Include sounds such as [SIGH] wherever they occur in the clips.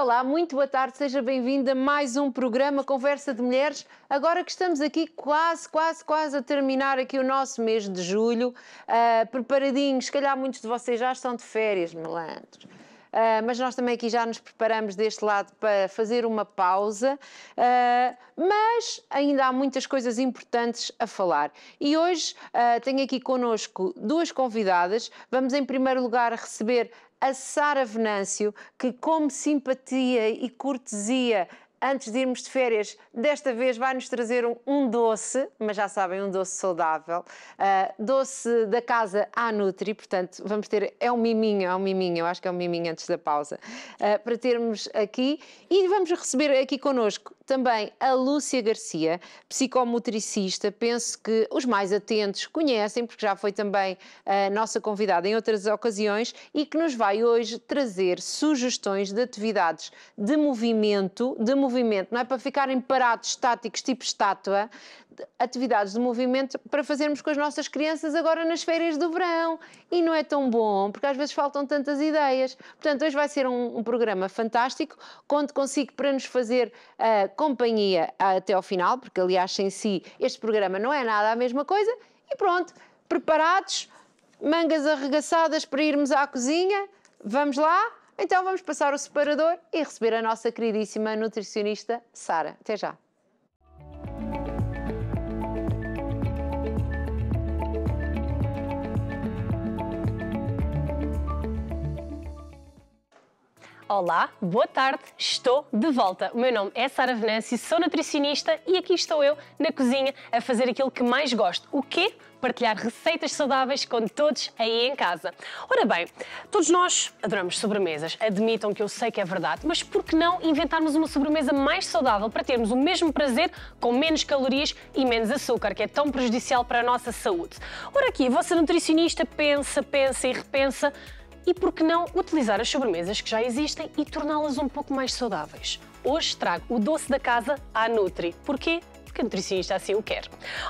olá, muito boa tarde, seja bem-vinda a mais um programa Conversa de Mulheres. Agora que estamos aqui quase, quase, quase a terminar aqui o nosso mês de julho, uh, preparadinhos, se calhar muitos de vocês já estão de férias, malandros. Uh, mas nós também aqui já nos preparamos deste lado para fazer uma pausa, uh, mas ainda há muitas coisas importantes a falar. E hoje uh, tenho aqui connosco duas convidadas. Vamos, em primeiro lugar, receber a Sara Venâncio, que, como simpatia e cortesia, antes de irmos de férias, desta vez vai-nos trazer um, um, doce, mas já sabem, um doce saudável. Uh, doce da casa Anutri, portanto, vamos ter, é um miminho, é um miminho, eu acho que é um miminho antes da pausa, uh, para termos aqui. E vamos receber aqui connosco também a Lúcia Garcia, psicomotricista, penso que os mais atentos conhecem, porque já foi também uh, nossa convidada em outras ocasiões, e que nos vai hoje trazer sugestões de atividades de movimento, de movimento movimento, não é para ficarem parados, estáticos, tipo estátua, atividades de movimento para fazermos com as nossas crianças agora nas férias do verão. E não é tão bom, porque às vezes faltam tantas ideias. Portanto, hoje vai ser um, um programa fantástico. Conto consigo para nos fazer uh, companhia até ao final, porque aliás, em si, este programa não é nada a mesma coisa. E pronto, preparados, mangas arregaçadas para irmos à cozinha. Vamos lá? Então vamos passar o separador e receber a nossa queridíssima nutricionista Sara. Até já! Olá, boa tarde, estou de volta. O meu nome é Sara Venâncio, sou nutricionista e aqui estou eu na cozinha a fazer aquilo que mais gosto. O quê? partilhar receitas saudáveis com todos aí em casa. Ora bem, todos nós adoramos sobremesas, admitam que eu sei que é verdade, mas por que não inventarmos uma sobremesa mais saudável para termos o mesmo prazer com menos calorias e menos açúcar, que é tão prejudicial para a nossa saúde? Ora aqui, a vossa nutricionista pensa, pensa e repensa e por que não utilizar as sobremesas que já existem e torná-las um pouco mais saudáveis? Hoje trago o doce da casa à Nutri. Porquê? que a nutricionista assim o quer.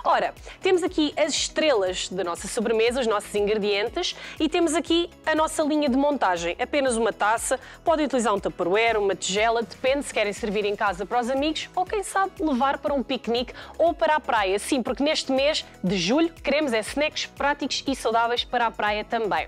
Ora, temos aqui as estrelas da nossa sobremesa, os nossos ingredientes e temos aqui a nossa linha de montagem. Apenas uma taça, podem utilizar um tupperware, uma tigela, depende se querem servir em casa para os amigos ou quem sabe levar para um piquenique ou para a praia. Sim, porque neste mês de julho queremos é snacks práticos e saudáveis para a praia também.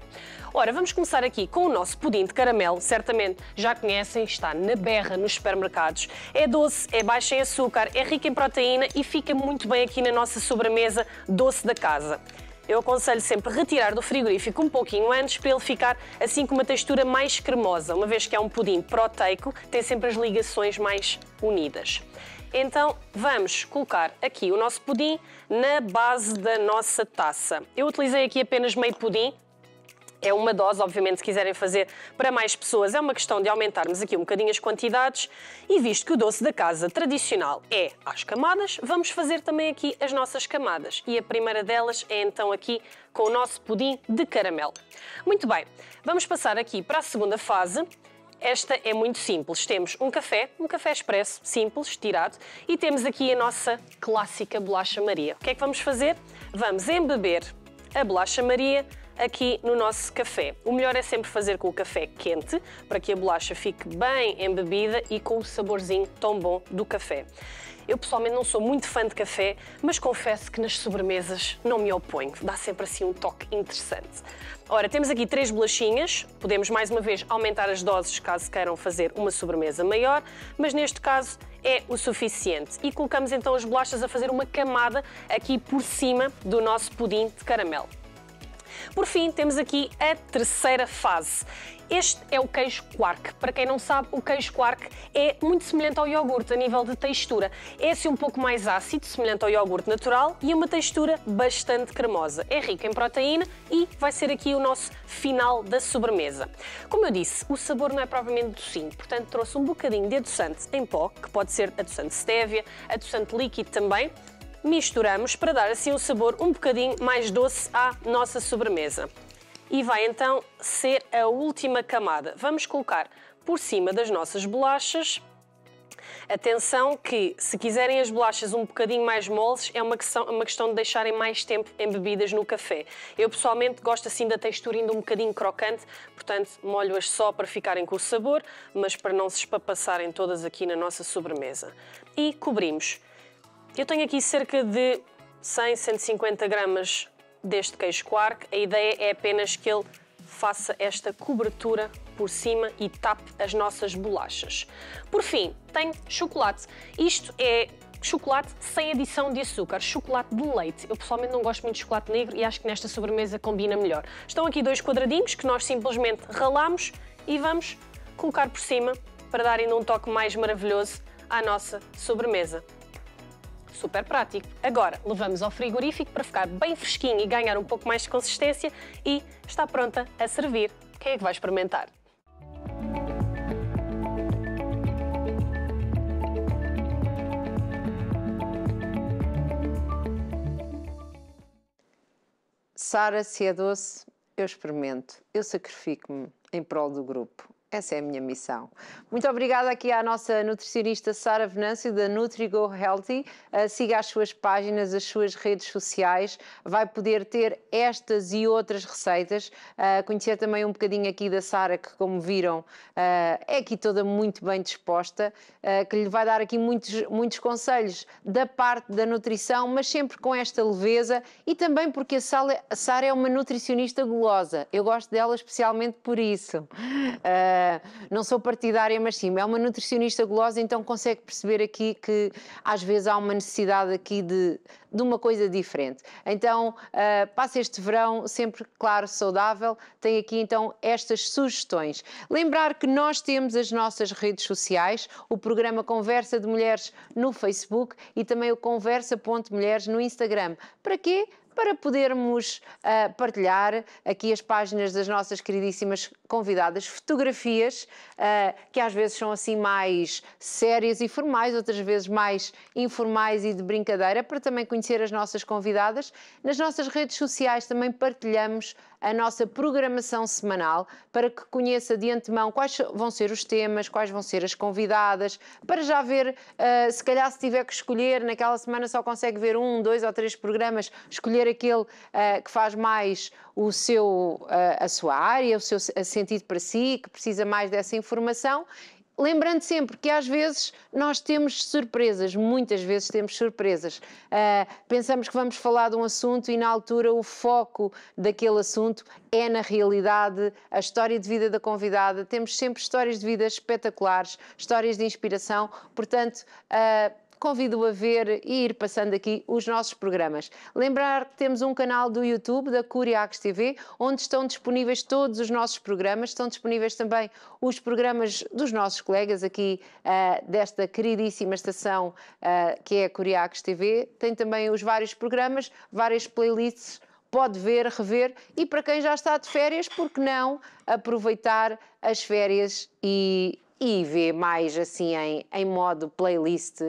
Ora, vamos começar aqui com o nosso pudim de caramelo. Certamente já conhecem, está na berra nos supermercados. É doce, é baixo em açúcar, é rico em proteína e fica muito bem aqui na nossa sobremesa doce da casa. Eu aconselho sempre retirar do frigorífico um pouquinho antes para ele ficar assim com uma textura mais cremosa, uma vez que é um pudim proteico, tem sempre as ligações mais unidas. Então vamos colocar aqui o nosso pudim na base da nossa taça. Eu utilizei aqui apenas meio pudim, é uma dose, obviamente, se quiserem fazer para mais pessoas, é uma questão de aumentarmos aqui um bocadinho as quantidades. E visto que o doce da casa tradicional é às camadas, vamos fazer também aqui as nossas camadas. E a primeira delas é então aqui com o nosso pudim de caramelo. Muito bem, vamos passar aqui para a segunda fase. Esta é muito simples. Temos um café, um café expresso, simples, tirado, e temos aqui a nossa clássica bolacha Maria. O que é que vamos fazer? Vamos embeber a bolacha Maria aqui no nosso café. O melhor é sempre fazer com o café quente, para que a bolacha fique bem embebida e com o saborzinho tão bom do café. Eu pessoalmente não sou muito fã de café, mas confesso que nas sobremesas não me oponho, dá sempre assim um toque interessante. Ora, temos aqui três bolachinhas, podemos mais uma vez aumentar as doses caso queiram fazer uma sobremesa maior, mas neste caso é o suficiente. E colocamos então as bolachas a fazer uma camada aqui por cima do nosso pudim de caramelo. Por fim, temos aqui a terceira fase. Este é o queijo quark. Para quem não sabe, o queijo quark é muito semelhante ao iogurte a nível de textura. É-se assim, um pouco mais ácido, semelhante ao iogurte natural, e uma textura bastante cremosa. É rico em proteína e vai ser aqui o nosso final da sobremesa. Como eu disse, o sabor não é propriamente docinho, portanto trouxe um bocadinho de adoçante em pó, que pode ser adoçante stevia, adoçante líquido também, misturamos para dar assim um sabor um bocadinho mais doce à nossa sobremesa. E vai então ser a última camada. Vamos colocar por cima das nossas bolachas. Atenção que se quiserem as bolachas um bocadinho mais moles, é uma questão, uma questão de deixarem mais tempo embebidas no café. Eu pessoalmente gosto assim da textura ainda um bocadinho crocante, portanto molho-as só para ficarem com o sabor, mas para não se espapassarem todas aqui na nossa sobremesa. E cobrimos eu tenho aqui cerca de 100, 150 gramas deste queijo quark. A ideia é apenas que ele faça esta cobertura por cima e tape as nossas bolachas. Por fim, tenho chocolate. Isto é chocolate sem adição de açúcar, chocolate de leite. Eu pessoalmente não gosto muito de chocolate negro e acho que nesta sobremesa combina melhor. Estão aqui dois quadradinhos que nós simplesmente ralamos e vamos colocar por cima para dar ainda um toque mais maravilhoso à nossa sobremesa super prático. Agora, levamos ao frigorífico para ficar bem fresquinho e ganhar um pouco mais de consistência e está pronta a servir. Quem é que vai experimentar? Sara, se é doce, eu experimento. Eu sacrifico-me em prol do grupo. Essa é a minha missão. Muito obrigada aqui à nossa nutricionista Sara Venâncio da NutriGo Healthy. Ah, siga as suas páginas, as suas redes sociais. Vai poder ter estas e outras receitas. Ah, conhecer também um bocadinho aqui da Sara, que como viram ah, é aqui toda muito bem disposta, que lhe vai dar aqui muitos, muitos conselhos da parte da nutrição, mas sempre com esta leveza e também porque a Sara é uma nutricionista gulosa. Eu gosto dela especialmente por isso não sou partidária, mas sim, é uma nutricionista gulosa, então consegue perceber aqui que às vezes há uma necessidade aqui de, de uma coisa diferente. Então, uh, passa este verão sempre, claro, saudável. Tem aqui então estas sugestões. Lembrar que nós temos as nossas redes sociais, o programa Conversa de Mulheres no Facebook e também o Conversa.mulheres no Instagram. Para quê? para podermos uh, partilhar aqui as páginas das nossas queridíssimas convidadas, fotografias uh, que às vezes são assim mais sérias e formais, outras vezes mais informais e de brincadeira, para também conhecer as nossas convidadas. Nas nossas redes sociais também partilhamos a nossa programação semanal para que conheça de antemão quais vão ser os temas, quais vão ser as convidadas, para já ver, uh, se calhar se tiver que escolher, naquela semana só consegue ver um, dois ou três programas, escolher aquele uh, que faz mais o seu, uh, a sua área, o seu sentido para si, que precisa mais dessa informação Lembrando sempre que às vezes nós temos surpresas, muitas vezes temos surpresas. Uh, pensamos que vamos falar de um assunto e na altura o foco daquele assunto é na realidade a história de vida da convidada. Temos sempre histórias de vida espetaculares, histórias de inspiração. Portanto, uh, convido a ver e ir passando aqui os nossos programas. Lembrar que temos um canal do YouTube da Curiax TV, onde estão disponíveis todos os nossos programas, estão disponíveis também os programas dos nossos colegas aqui uh, desta queridíssima estação uh, que é a Curiax TV. Tem também os vários programas, várias playlists pode ver, rever e para quem já está de férias, por que não aproveitar as férias e, e ver mais assim em, em modo playlist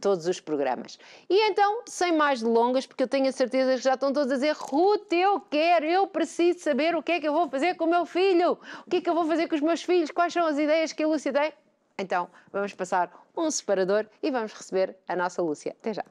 todos os programas. E então, sem mais delongas, porque eu tenho a certeza que já estão todos a dizer: Ruth, eu quero, eu preciso saber o que é que eu vou fazer com o meu filho, o que é que eu vou fazer com os meus filhos, quais são as ideias que tem. Então, vamos passar um separador e vamos receber a nossa Lúcia. Até já!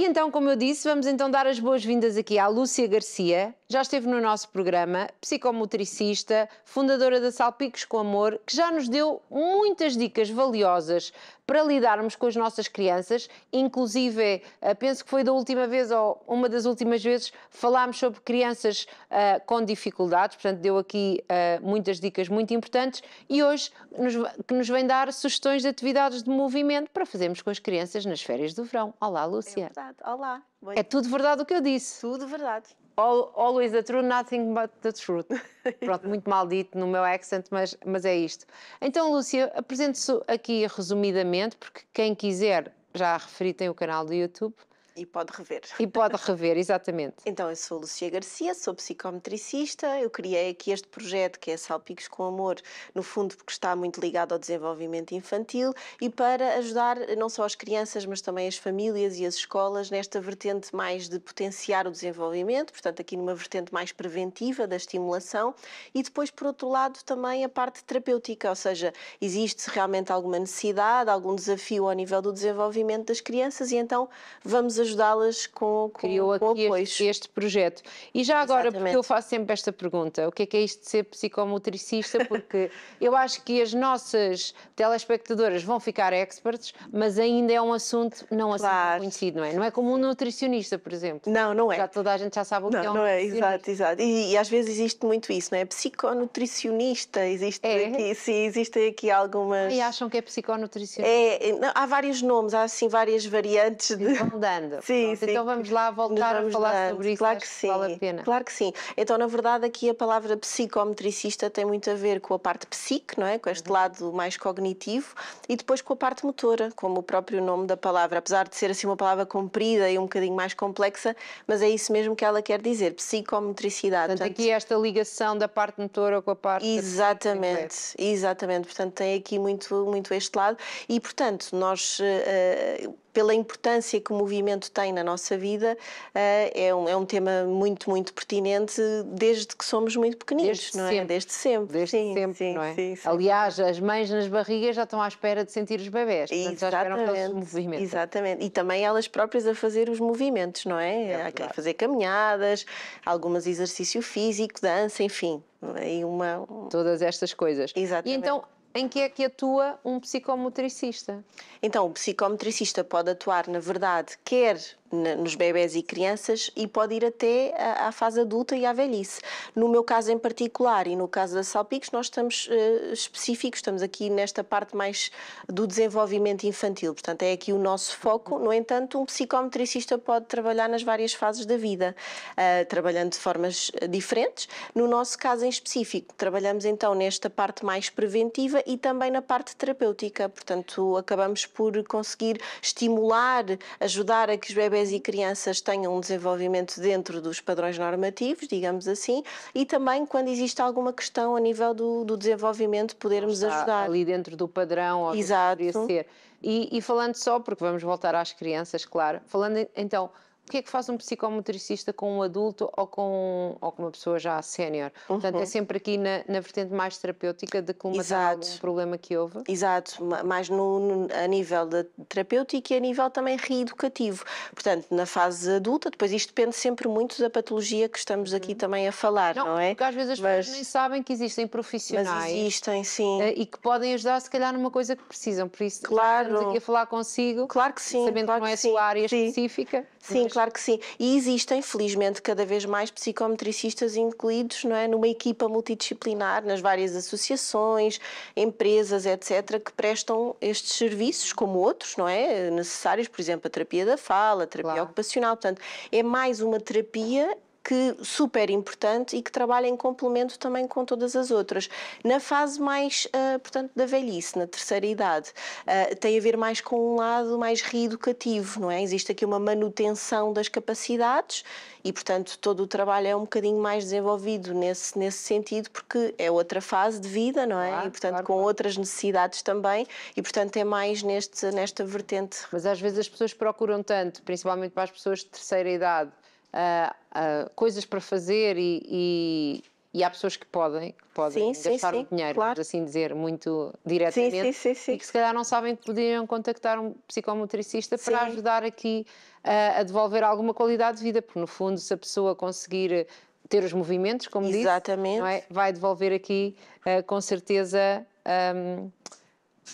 E então, como eu disse, vamos então dar as boas-vindas aqui à Lúcia Garcia, já esteve no nosso programa, psicomotricista, fundadora da Salpicos com Amor, que já nos deu muitas dicas valiosas para lidarmos com as nossas crianças, inclusive, eh, penso que foi da última vez ou uma das últimas vezes, falámos sobre crianças uh, com dificuldades, portanto, deu aqui uh, muitas dicas muito importantes e hoje nos, que nos vem dar sugestões de atividades de movimento para fazermos com as crianças nas férias do verão. Olá, Lúcia. É verdade. Olá. É tudo verdade o que eu disse. Tudo verdade. All, always the truth, nothing but the truth. [LAUGHS] Pronto, muito mal dito no meu accent, mas, mas é isto. Então, Lúcia, apresento se aqui resumidamente, porque quem quiser, já referi, tem o canal do YouTube, e pode rever. E pode rever, exatamente. então, eu sou Lucia Garcia, sou psicometricista. Eu criei aqui este projeto que é Salpicos com Amor, no fundo, porque está muito ligado ao desenvolvimento infantil e para ajudar não só as crianças, mas também as famílias e as escolas nesta vertente mais de potenciar o desenvolvimento, portanto, aqui numa vertente mais preventiva da estimulação. E depois, por outro lado, também a parte terapêutica, ou seja, existe realmente alguma necessidade, algum desafio ao nível do desenvolvimento das crianças e então vamos ajudar ajudá-las com, com, Criou com aqui apoios. Este, este, projeto. E já agora, Exatamente. porque eu faço sempre esta pergunta, o que é que é isto de ser psicomotricista? Porque [LAUGHS] eu acho que as nossas telespectadoras vão ficar experts, mas ainda é um assunto não assim claro. conhecido, não é? Não é como um nutricionista, por exemplo. Não, não é. Já toda a gente já sabe o que não, é um Não é, exato, exato. E, e, às vezes existe muito isso, não é? Psiconutricionista, existe é. aqui, sim, existem aqui algumas... E acham que é psiconutricionista? É, é não, há vários nomes, há assim várias variantes. De... Vão dando. Sim, Pronto, sim. Então vamos lá voltar vamos a falar dando. sobre isso. Claro que sim. Vale a pena. Claro que sim. Então, na verdade, aqui a palavra psicometricista tem muito a ver com a parte psique, não é? Com este uhum. lado mais cognitivo e depois com a parte motora, como o próprio nome da palavra. Apesar de ser assim uma palavra comprida e um bocadinho mais complexa, mas é isso mesmo que ela quer dizer, psicometricidade. Portanto, Portanto aqui esta ligação da parte motora com a parte Exatamente, exatamente. Portanto, tem aqui muito, muito este lado e, portanto, nós. Uh, pela importância que o movimento tem na nossa vida, eh, é, um, é um tema muito, muito pertinente desde que somos muito pequeninos, desde não é? sempre. é? Desde sempre. Desde sim, sempre, sim, não é? Sim, Aliás, as mães nas barrigas já estão à espera de sentir os bebés, portanto Exatamente. já esperam movimentos. Exatamente, e também elas próprias a fazer os movimentos, não é? é a fazer caminhadas, algumas exercício físico, dança, enfim, e uma... Todas estas coisas. Exatamente. E então, em que é que atua um psicomotricista? Então, o psicomotricista pode atuar, na verdade, quer nos bebés e crianças e pode ir até à, fase adulta e à velhice. No meu caso em particular e no caso da Salpicos, nós estamos uh, específicos, estamos aqui nesta parte mais do desenvolvimento infantil, portanto é aqui o nosso foco. No entanto, um psicometricista pode trabalhar nas várias fases da vida, uh, trabalhando de formas eh, diferentes. No nosso caso em específico, trabalhamos então nesta parte mais preventiva e também na parte terapêutica, portanto acabamos por conseguir estimular, ajudar a que os bebés bebés e crianças tenham um desenvolvimento dentro dos padrões normativos, digamos assim, e também quando existe alguma questão a nível do, do desenvolvimento, podermos ajudar. Ali dentro do padrão, ou Exato. ser. E, e falando só, porque vamos voltar às crianças, claro, falando então o que é que faz um psicomotricista com um adulto ou com, ou com uma pessoa já sénior? Uhum. Portanto, é uhum. sempre aqui na, na vertente mais terapêutica de colmatar algum problema que houve? Exato, mais no, no, a nível de terapêutico e a nível também reeducativo. Portanto, na fase adulta, depois isto depende sempre muito da patologia que estamos aqui uhum. também a falar, não, não, é? Porque às vezes as pessoas nem sabem que existem profissionais. Mas existem, sim. Eh, e que podem ajudar, se calhar, numa coisa que precisam. Por isso, claro. estamos aqui a falar consigo. Claro que sim. Sabendo claro que não é a sua área sim. específica. Sim, mas... claro que sim. E existem, felizmente, cada vez mais psicometricistas incluídos não é, numa equipa multidisciplinar, nas várias associações, empresas, etc., que prestam estes serviços, como outros, não é? Necessários, por exemplo, a terapia da fala, a terapia claro. ocupacional. Portanto, é mais uma terapia que super importante e que trabalha em complemento também com todas as outras. Na fase mais, uh, portanto, da velhice, na terceira idade, uh, tem a ver mais com um lado mais reeducativo, não é? Existe aqui uma manutenção das capacidades e, portanto, todo o trabalho é um bocadinho mais desenvolvido nesse, nesse sentido, porque é outra fase de vida, não é? e, portanto, claro, com claro. outras necessidades também e, portanto, é mais neste, nesta vertente. Mas às vezes as pessoas procuram tanto, principalmente para as pessoas de terceira idade, uh, coisas para fazer e, e, e, há pessoas que podem, que podem sim, gastar sim, o dinheiro, claro. por assim dizer, muito diretamente sim, sim, e que se calhar não sabem que poderiam contactar um psicomotricista para ajudar aqui uh, a devolver alguma qualidade de vida, porque no fundo se a pessoa conseguir ter os movimentos, como é? Exatamente. disse, é? vai devolver aqui uh, com certeza um,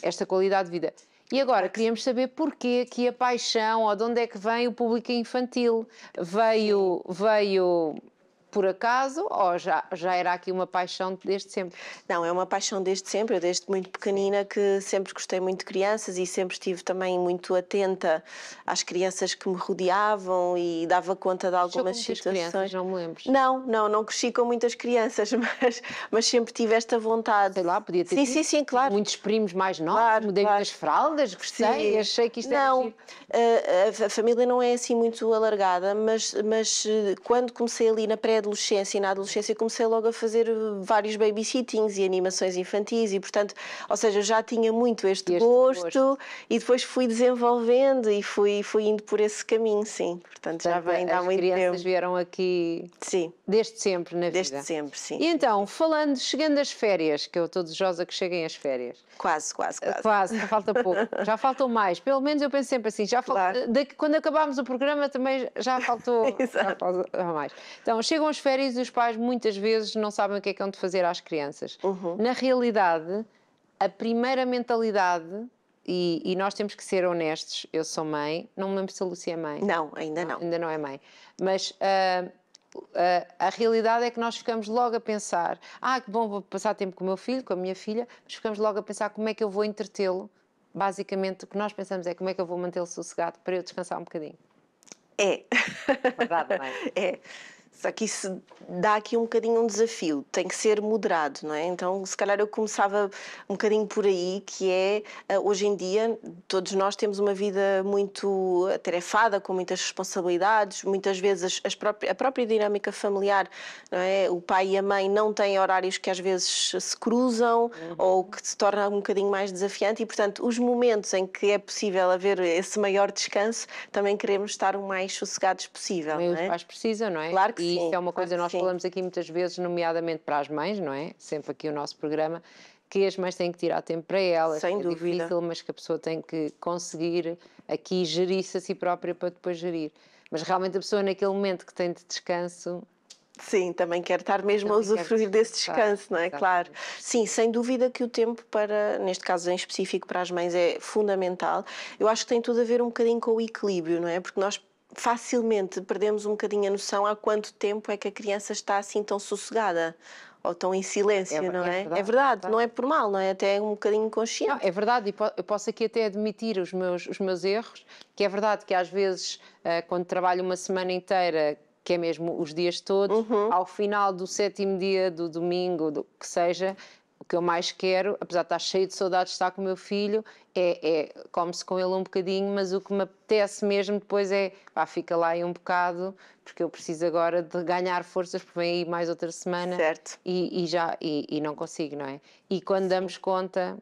esta qualidade de vida. E agora queríamos saber porquê que a paixão, ou de onde é que vem o público infantil. Veio, veio por acaso ou já, já era aqui uma paixão desde sempre? Não, é uma paixão desde sempre. Eu, desde muito pequenina, que sempre gostei muito de crianças e sempre estive também muito atenta às crianças que me rodeavam e dava conta de algumas situações. Crianças, não me lembro. Não, não, não cresci com muitas crianças, [LAUGHS] mas, mas sempre tive esta vontade. Sei lá, podia ter. Sim, sim, sim, claro. Muitos primos mais novos, claro, mudei claro. fraldas, gostei, sim. achei que isto não, era. Não, eh, a, a família não é assim muito alargada, mas, mas eh, quando comecei ali na pré adolescência e na adolescência comecei logo a fazer eh, vários babysittings e animações infantis e, portanto, ou seja, já tinha muito este, este gosto, gosto, e depois fui desenvolvendo e fui, fui indo por esse caminho, sim. Portanto, já vem há muito tempo. As crianças vieram aqui sim. desde sempre na vida. Desde sempre, sim. E então, falando, chegando às férias, que eu estou desejosa que cheguem às férias. Quase, quase, eh, quase. Quase, já falta pouco. [LAUGHS] já faltou mais. Pelo menos eu penso sempre assim, já claro. fal... quando acabámos o programa também já faltou, [LAUGHS] já faltou mais. Então, chegam as férias e os pais muitas vezes não sabem o que é que hão de fazer às crianças. Uhum. Na realidade, a primeira mentalidade e, e, nós temos que ser honestos. Eu sou mãe, não me lembro se a Lucia é mãe. Não, ainda não. não ainda não é mãe. Mas uh, uh, a realidade é que nós ficamos logo a pensar: ah, que bom, vou passar tempo com o meu filho, com a minha filha, mas ficamos logo a pensar como é que eu vou entretê-lo. Basicamente, o que nós pensamos é como é que eu vou mantê-lo sossegado para eu descansar um bocadinho. É. Verdade, mãe. É. [LAUGHS] é. Só que isso dá aqui um bocadinho um desafio, tem que ser moderado, não é? Então, se calhar eu começava um bocadinho por aí, que é, eh, hoje em dia, todos nós temos uma vida muito atarefada, com muitas responsabilidades, muitas vezes as, próprias, a própria dinâmica familiar, não é? O pai e a mãe não têm horários que às vezes se cruzam uhum. ou que se torna um bocadinho mais desafiante e, portanto, os momentos em que é possível haver esse maior descanso, também queremos estar o mais sossegados possível. não é? os pais precisam, não é? Claro que e sim, isso é uma coisa que nós sim. falamos aqui muitas vezes, nomeadamente para as mães, não é? Sempre aqui o nosso programa, que as mães têm que tirar tempo para elas, Sem é dúvida. difícil, mas que a pessoa tem que conseguir aqui gerir-se a si própria para depois gerir. Mas realmente a pessoa naquele momento que tem de descanso Sim, também quero estar mesmo também a usufruir desse descanso, não é? Claro. Sim, sem dúvida que o tempo para, neste caso em específico para as mães, é fundamental. Eu acho que tem tudo a ver um bocadinho com o equilíbrio, não é? Porque nós facilmente perdemos um bocadinho a noção há quanto tempo é que a criança está assim tão sossegada ou tão em é silêncio, é, não é? É verdade, é verdade, é não é por mal, não é? Até é um bocadinho consciente. Não, é verdade, e eu posso aqui até admitir os meus, os meus erros, que é verdade que às vezes, eh, quando trabalho uma semana inteira, que é mesmo os dias todos, uhum. ao final do sétimo dia do domingo, do que seja, o que eu mais quero, apesar de estar cheio de saudades de estar com o meu filho, é, é come-se com ele um bocadinho, mas o que me apetece mesmo depois é, pá, fica lá aí um bocado, porque eu preciso agora de ganhar forças, porque vem aí mais outra semana. Certo. E, e já, e, e, não consigo, não é? E quando damos conta,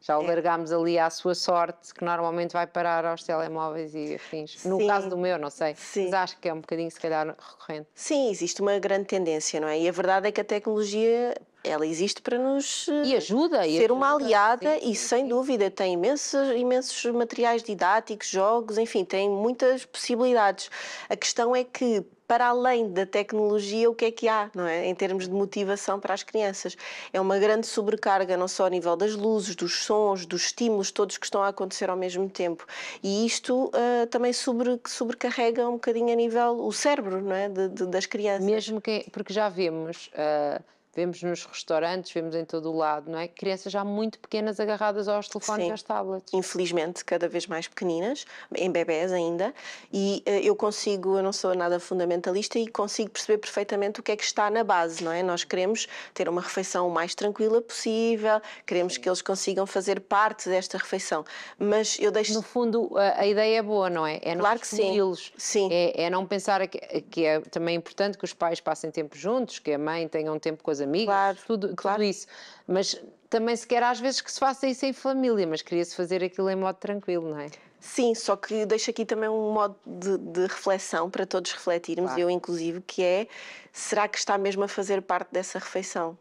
já o é. ali à sua sorte, que normalmente vai parar aos telemóveis e afins. No caso do meu, não sei, Sim. mas acho que é um bocadinho, se calhar, recorrente. Sim, existe uma grande tendência, não é? E a verdade é que a tecnologia ela existe para nos eh, e ajuda, ser e ajuda, uma aliada sim, sim, sim. e, sem dúvida, tem imensos, imensos materiais didáticos, jogos, enfim, tem muitas possibilidades. A questão é que, para além da tecnologia, o que é que há, não é? Em termos de motivação para as crianças. É uma grande sobrecarga, não só a nível das luzes, dos sons, dos estímulos, todos que estão a acontecer ao mesmo tempo. E isto uh, também sobre, sobrecarrega um bocadinho a nível o cérebro, não é? De, de, das crianças. Mesmo que, porque já vemos. Uh vemos nos restaurantes, vemos em todo o lado, não é? Crianças já muito pequenas agarradas aos telefones Sim. e às tablets. Infelizmente, cada vez mais pequeninas, em bebés ainda, e uh, eu consigo, eu não sou nada fundamentalista e consigo perceber perfeitamente o que é que está na base, não é? Nós queremos ter uma refeição o mais tranquila possível, queremos Sim. que eles consigam fazer parte desta refeição, mas eu deixo... No fundo, a, a ideia é boa, não é? É claro que sim. sim. É, é, não pensar que, que é também importante que os pais passem tempo juntos, que a mãe tenha um tempo com as claro, tudo, claro. tudo isso. Mas também se quer às vezes que se faça isso em família, mas queria-se fazer aquilo em modo tranquilo, não é? Sim, só que deixo aqui também um modo de, de reflexão para todos refletirmos, claro. eu inclusive, que é será que está mesmo a fazer parte dessa refeição?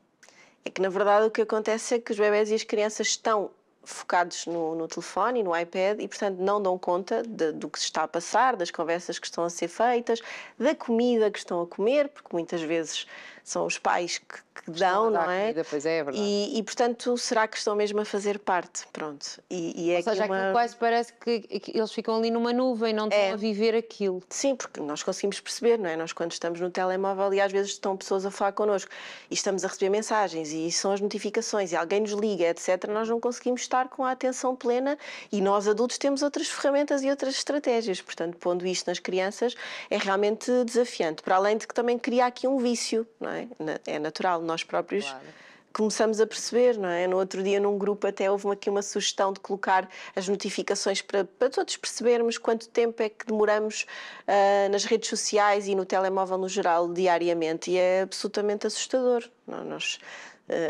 É que na verdade o que acontece é que os bebés e as crianças estão focados no, no telefone e no iPad e, portanto, não dão conta de, do que se está a passar, das conversas que estão a ser feitas, da comida que estão a comer, porque muitas vezes são os pais que, que dão, não é? pois é, é verdade. E, e, portanto, será que estão mesmo a fazer parte? Pronto. E, e é Ou seja, uma... quase parece que, que, eles ficam ali numa nuvem, não estão é. a viver aquilo. Sim, porque nós conseguimos perceber, não é? Nós, quando estamos no telemóvel e às vezes estão pessoas a falar connosco e estamos a receber mensagens e são as notificações e alguém nos liga, etc., nós não conseguimos estar com a atenção plena e nós adultos temos outras ferramentas e outras estratégias. Portanto, pondo isto nas crianças é realmente desafiante. Para além de que também cria aqui um vício, não é? é? É natural, nós próprios. Claro começamos a perceber, não é? No outro dia, num grupo, até houve aqui uma sugestão de colocar as notificações para, para todos percebermos quanto tempo é que demoramos uh, nas redes sociais e no telemóvel no geral diariamente. E é absolutamente assustador. Não, é? nós,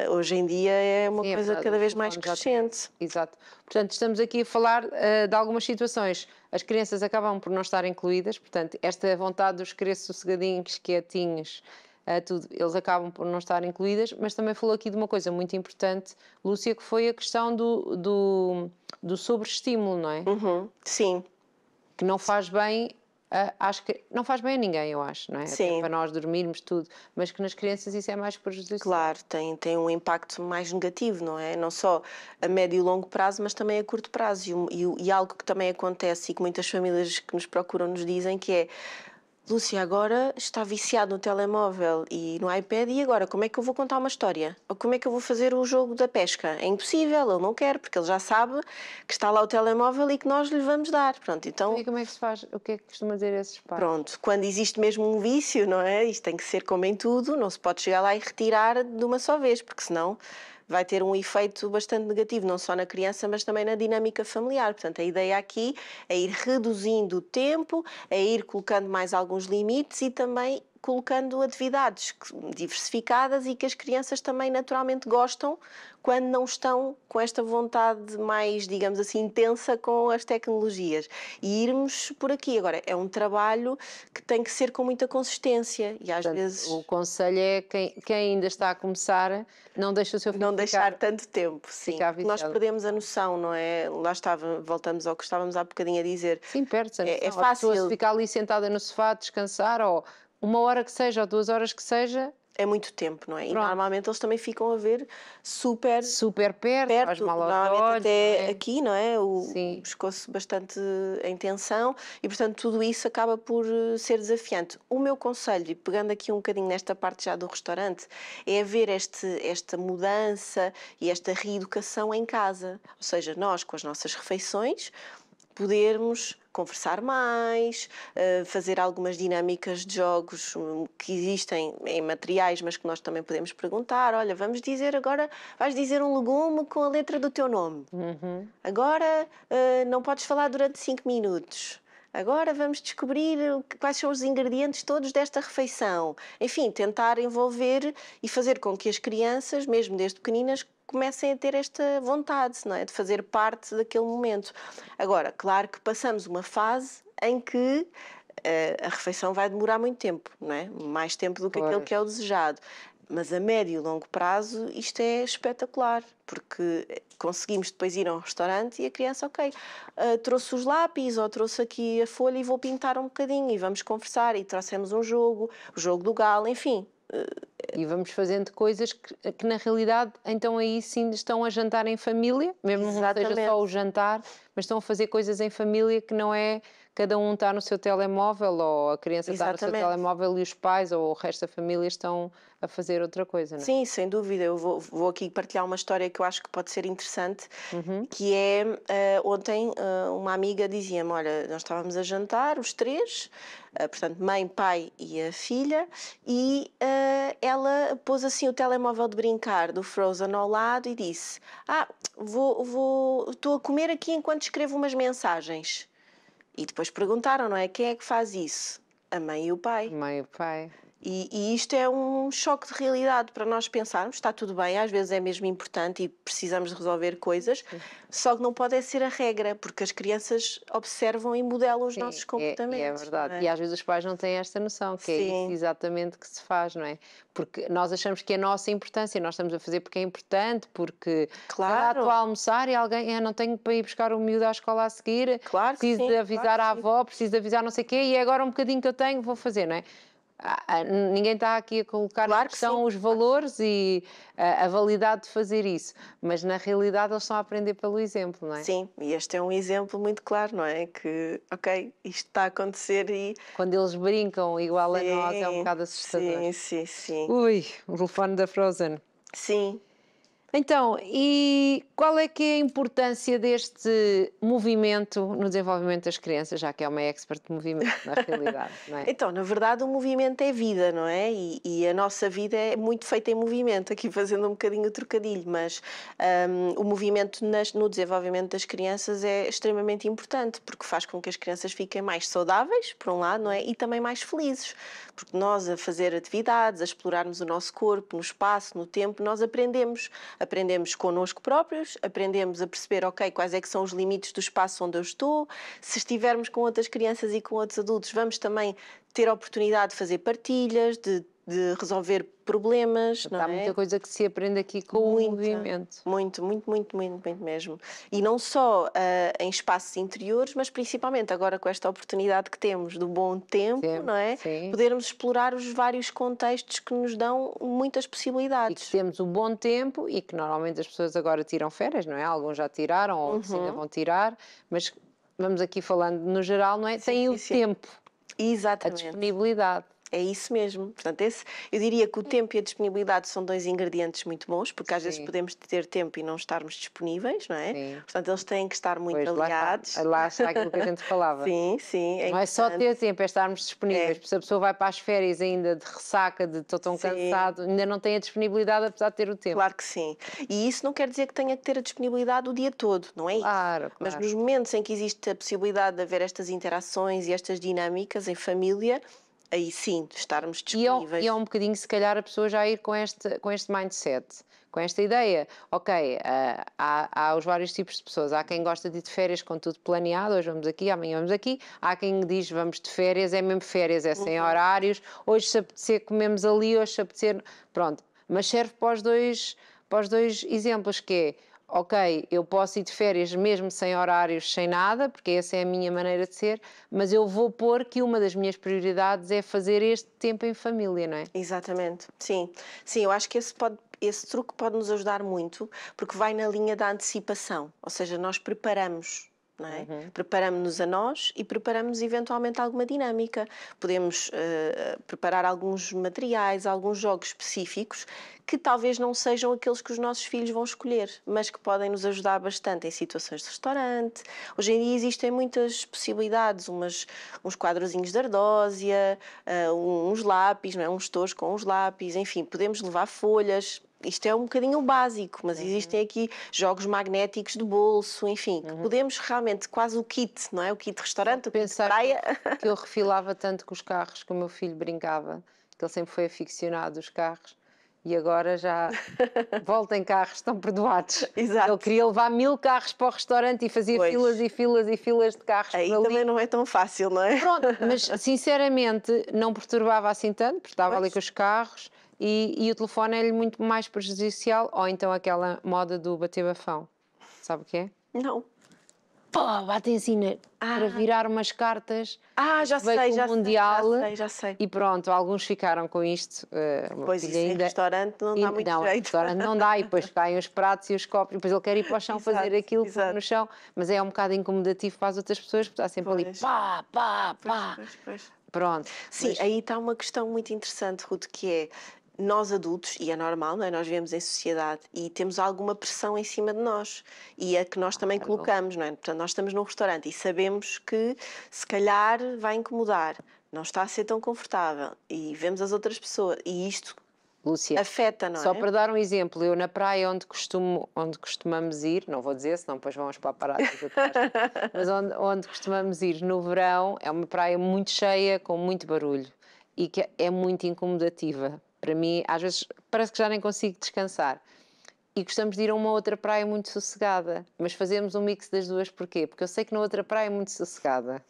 uh, hoje em dia é uma Sim, é coisa é cada vez mais crescente. Exato. Portanto, estamos aqui a falar uh, de algumas situações. As crianças acabam por não estar incluídas, portanto, esta vontade dos crescer sossegadinhos, quietinhos uh, tudo, eles acabam por não estar incluídas, mas também falou aqui de uma coisa muito importante, Lúcia, que foi a questão do, do, do sobreestímulo, não é? Uhum, sim. Que não faz bem Uh, acho que não faz bem a ninguém, eu acho, não é? Sim. Para nós dormirmos tudo, mas que nas crianças isso é mais prejudicial. Claro, tem, tem um impacto mais negativo, não é? Não só a médio e longo prazo, mas também a curto prazo. E, e, e algo que também acontece e que muitas famílias que nos procuram nos dizem que é Lúcia agora está viciado no telemóvel e no iPad e agora como é que eu vou contar uma história? Ou como é que eu vou fazer o jogo da pesca? É impossível, ele não quer, porque ele já sabe que está lá o telemóvel e que nós lhe vamos dar. Pronto, então... E como é que se faz? O que é que costuma dizer esses pais? Pronto, quando existe mesmo um vício, não é? Isto tem que ser como em tudo, não se pode chegar lá e retirar de uma só vez, porque senão vai ter um efeito bastante negativo, não só na criança, mas também na dinâmica familiar. Portanto, a ideia aqui é ir reduzindo o tempo, é ir colocando mais alguns limites e também colocando atividades diversificadas e que as crianças também naturalmente gostam quando não estão com esta vontade mais, digamos assim, intensa com as tecnologias. E irmos por aqui. Agora, é um trabalho que tem que ser com muita consistência e às Portanto, vezes... O conselho é quem, quem ainda está a começar, não deixa o seu filho Não deixar tanto tempo, sim. Nós perdemos a noção, não é? Lá estava, voltamos ao que estávamos há bocadinho a dizer. Sim, perde-se a é, noção. É, é fácil. ficar ali sentada no sofá, descansar ou uma hora que seja ou duas horas que seja. É muito tempo, não é? Pronto. E normalmente eles também ficam a ver super, super perto, perto. Faz mal normalmente olhos, até é? aqui, não é? O Sim. pescoço bastante em tensão e, portanto, tudo isso acaba por eh, ser desafiante. O meu conselho, e pegando aqui um bocadinho nesta parte já do restaurante, é ver este, esta mudança e esta reeducação em casa. Ou seja, nós com as nossas refeições podermos conversar mais, eh, fazer algumas dinâmicas de jogos hum, que existem em materiais, mas que nós também podemos perguntar. Olha, vamos dizer agora, vais dizer um legume com a letra do teu nome. Uhum. Agora eh, não podes falar durante cinco minutos. Agora vamos descobrir quais são os ingredientes todos desta refeição. Enfim, tentar envolver e fazer com que as crianças, mesmo desde pequeninas, comecem a ter esta vontade, não é? De fazer parte daquele momento. Agora, claro que passamos uma fase em que eh, a refeição vai demorar muito tempo, não é? Mais tempo do que claro. aquele que é o desejado. Mas a médio e longo prazo isto é espetacular, porque conseguimos depois ir a um restaurante e a criança, ok, uh, trouxe os lápis ou trouxe aqui a folha e vou pintar um bocadinho e vamos conversar e trouxemos um jogo, o jogo do galo, enfim, e vamos fazendo coisas que, que, na realidade então aí sim estão a jantar em família, mesmo Exatamente. que seja só o jantar, mas estão a fazer coisas em família que não é cada um está no seu telemóvel, ou a criança Exatamente. está no seu telemóvel e os pais ou o resto da família estão a fazer outra coisa, não é? Sim, sem dúvida. Eu vou, vou aqui partilhar uma história que eu acho que pode ser interessante, uhum. que é uh, ontem uh, uma amiga dizia-me: Olha, nós estávamos a jantar, os três, uh, portanto, mãe, pai e a filha, e ela pôs assim o telemóvel de brincar do Frozen ao lado e disse: Ah, vou, vou, estou a comer aqui enquanto escrevo umas mensagens. E depois perguntaram, não é? Quem é que faz isso? A mãe e o pai. Mãe e o pai. E, e, isto é um choque de realidade para nós pensarmos, está tudo bem, às vezes é mesmo importante e precisamos de resolver coisas, só que não pode é ser a regra, porque as crianças observam e modelam os Sim, nossos comportamentos. É, é verdade, é? e às vezes os pais não têm esta noção, que Sim. é isso exatamente que se faz, não é? Porque nós achamos que é a nossa importância, nós estamos a fazer porque é importante, porque claro. estou a almoçar e alguém, eu ah, não tenho para ir buscar o miúdo à escola a seguir, claro preciso de avisar claro a avó, preciso de avisar não sei o quê, e é agora um bocadinho que eu tenho, vou fazer, não é? Ah, ah, ninguém está aqui a colocar claro que são os valores e a, ah, a validade de fazer isso, mas na realidade eles estão a aprender pelo exemplo, não é? Sim, e este é um exemplo muito claro, não é? Que, ok, isto está a acontecer e. Quando eles brincam igual sim, a nós é um bocado assustador. Sim, sim, sim. Ui, o telefone da Frozen. Sim, então, e qual é que é a importância deste movimento no desenvolvimento das crianças, já que é uma expert de movimento, na realidade, [LAUGHS] não é? então, na verdade, o movimento é vida, não é? E, e, a nossa vida é muito feita em movimento, aqui fazendo um bocadinho o trocadilho, mas um, o movimento nas, no desenvolvimento das crianças é extremamente importante, porque faz com que as crianças fiquem mais saudáveis, por um lado, não é? E também mais felizes, porque nós, a fazer atividades, a explorarmos o nosso corpo, no espaço, no tempo, nós aprendemos aprendemos connosco próprios, aprendemos a perceber, ok, quais é que são os limites do espaço onde eu estou, se estivermos com outras crianças e com outros adultos, vamos também ter a oportunidade de fazer partilhas, de de resolver problemas. Não há é? muita coisa que se aprende aqui com o movimento. Muito, muito, muito, muito, muito mesmo. E não só uh, em espaços interiores, mas principalmente agora com esta oportunidade que temos do bom tempo, não é? Sim. Podermos explorar os vários contextos que nos dão muitas possibilidades. E que temos o um bom tempo e que normalmente as pessoas agora tiram férias, não é? Alguns já tiraram, outros uhum. ainda vão tirar, mas vamos aqui falando no geral, não é? Sim, Tem sim, o sim. tempo. Exatamente. A disponibilidade. É isso mesmo. Portanto, esse, eu diria que o tempo e a disponibilidade são dois ingredientes muito bons, porque às Sim. vezes podemos ter tempo e não estarmos disponíveis, não é? Sim. Portanto, eles têm que estar muito pois, aliados. Lá, lá está aquilo que a gente falava. [LAUGHS] sim, sim. É não é só ter tempo, é estarmos disponíveis. É. Porque se a pessoa vai para as férias ainda de ressaca, de estou tão sim. cansado, ainda não tem a disponibilidade, apesar de ter o tempo. Claro que sim. E isso não quer dizer que tenha que ter a disponibilidade o dia todo, não é isso? Claro, claro. Mas nos momentos em que existe a possibilidade de haver estas interações e estas dinâmicas em família, aí sim estarmos disponíveis. E é, é um bocadinho, se calhar, a pessoa já ir com este, com este mindset, com esta ideia. Ok, uh, há, há os vários tipos de pessoas. Há quem gosta de ir de férias com tudo planeado, hoje vamos aqui, amanhã vamos aqui. Há quem diz vamos de férias, é mesmo férias, é sem uhum. horários. Hoje se apetecer comemos ali, hoje se apetecer... Pronto, mas serve para os dois, para os dois exemplos, que é ok, eu posso ir de férias mesmo sem horários, sem nada, porque essa é a minha maneira de ser, mas eu vou pôr que uma das minhas prioridades é fazer este tempo em família, não é? Exatamente, sim. Sim, eu acho que esse pode, Esse truque pode nos ajudar muito, porque vai na linha da antecipação, ou seja, nós preparamos não é? Uhum. Preparamos-nos a nós e preparamos eventualmente alguma dinâmica. Podemos uh, preparar alguns materiais, alguns jogos específicos que talvez não sejam aqueles que os nossos filhos vão escolher, mas que podem nos ajudar bastante em situações de restaurante. Hoje em dia existem muitas possibilidades, umas, uns quadrozinhos de ardósia, uh, uns lápis, não é? uns tos com uns lápis, enfim, podemos levar folhas, isto é um bocadinho básico, mas uhum. existem aqui jogos magnéticos de bolso, enfim, uhum. podemos realmente quase o kit, não é? O kit restaurante, o kit Pensar praia. Que eu refilava tanto com os carros que o meu filho brincava, que ele sempre foi aficionado aos carros. E agora já [LAUGHS] voltem carros, estão perdoados. Exato. Ele queria levar mil carros para o restaurante e fazia pois. filas e filas e filas de carros. Aí também não é tão fácil, não é? Pronto, mas [LAUGHS] sinceramente não perturbava assim tanto, porque estava pois. ali com os carros e, e o telefone é-lhe muito mais prejudicial, ou então aquela moda do bater bafão. Sabe o que é? Não. Pô, batem assim na... ah. para virar umas cartas. Ah, já sei, já, mundial, sei, já sei, já sei. E pronto, alguns ficaram com isto. Uh, pois isso, ainda... restaurante não dá e, muito não, jeito. restaurante não dá, e depois caem os pratos e os copos, e depois ele quer ir para o chão exato, fazer aquilo exato. no chão, mas é um bocado incomodativo para as outras pessoas, porque está sempre pois. ali pá, pá, pá. Pois, pois, pois. Pronto. Sim, aí está uma questão muito interessante, Ruth, que é nós adultos, e é normal, não é? nós vivemos em sociedade e temos alguma pressão em cima de nós e a é que nós ah, também é colocamos, não é? Portanto, nós estamos num restaurante e sabemos que se calhar vai incomodar, não está a ser tão confortável e vemos as outras pessoas e isto Lúcia, afeta, não só é? Só para dar um exemplo, eu na praia onde, costumo, onde costumamos ir, não vou dizer, senão depois vão os paparazzis atrás, [LAUGHS] mas onde, onde costumamos ir no verão, é uma praia muito cheia, com muito barulho e que é muito incomodativa para mim, às vezes parece que já nem consigo descansar. E gostamos de ir a uma outra praia muito sossegada, mas fazemos um mix das duas, porquê? Porque eu sei que na outra praia é muito sossegada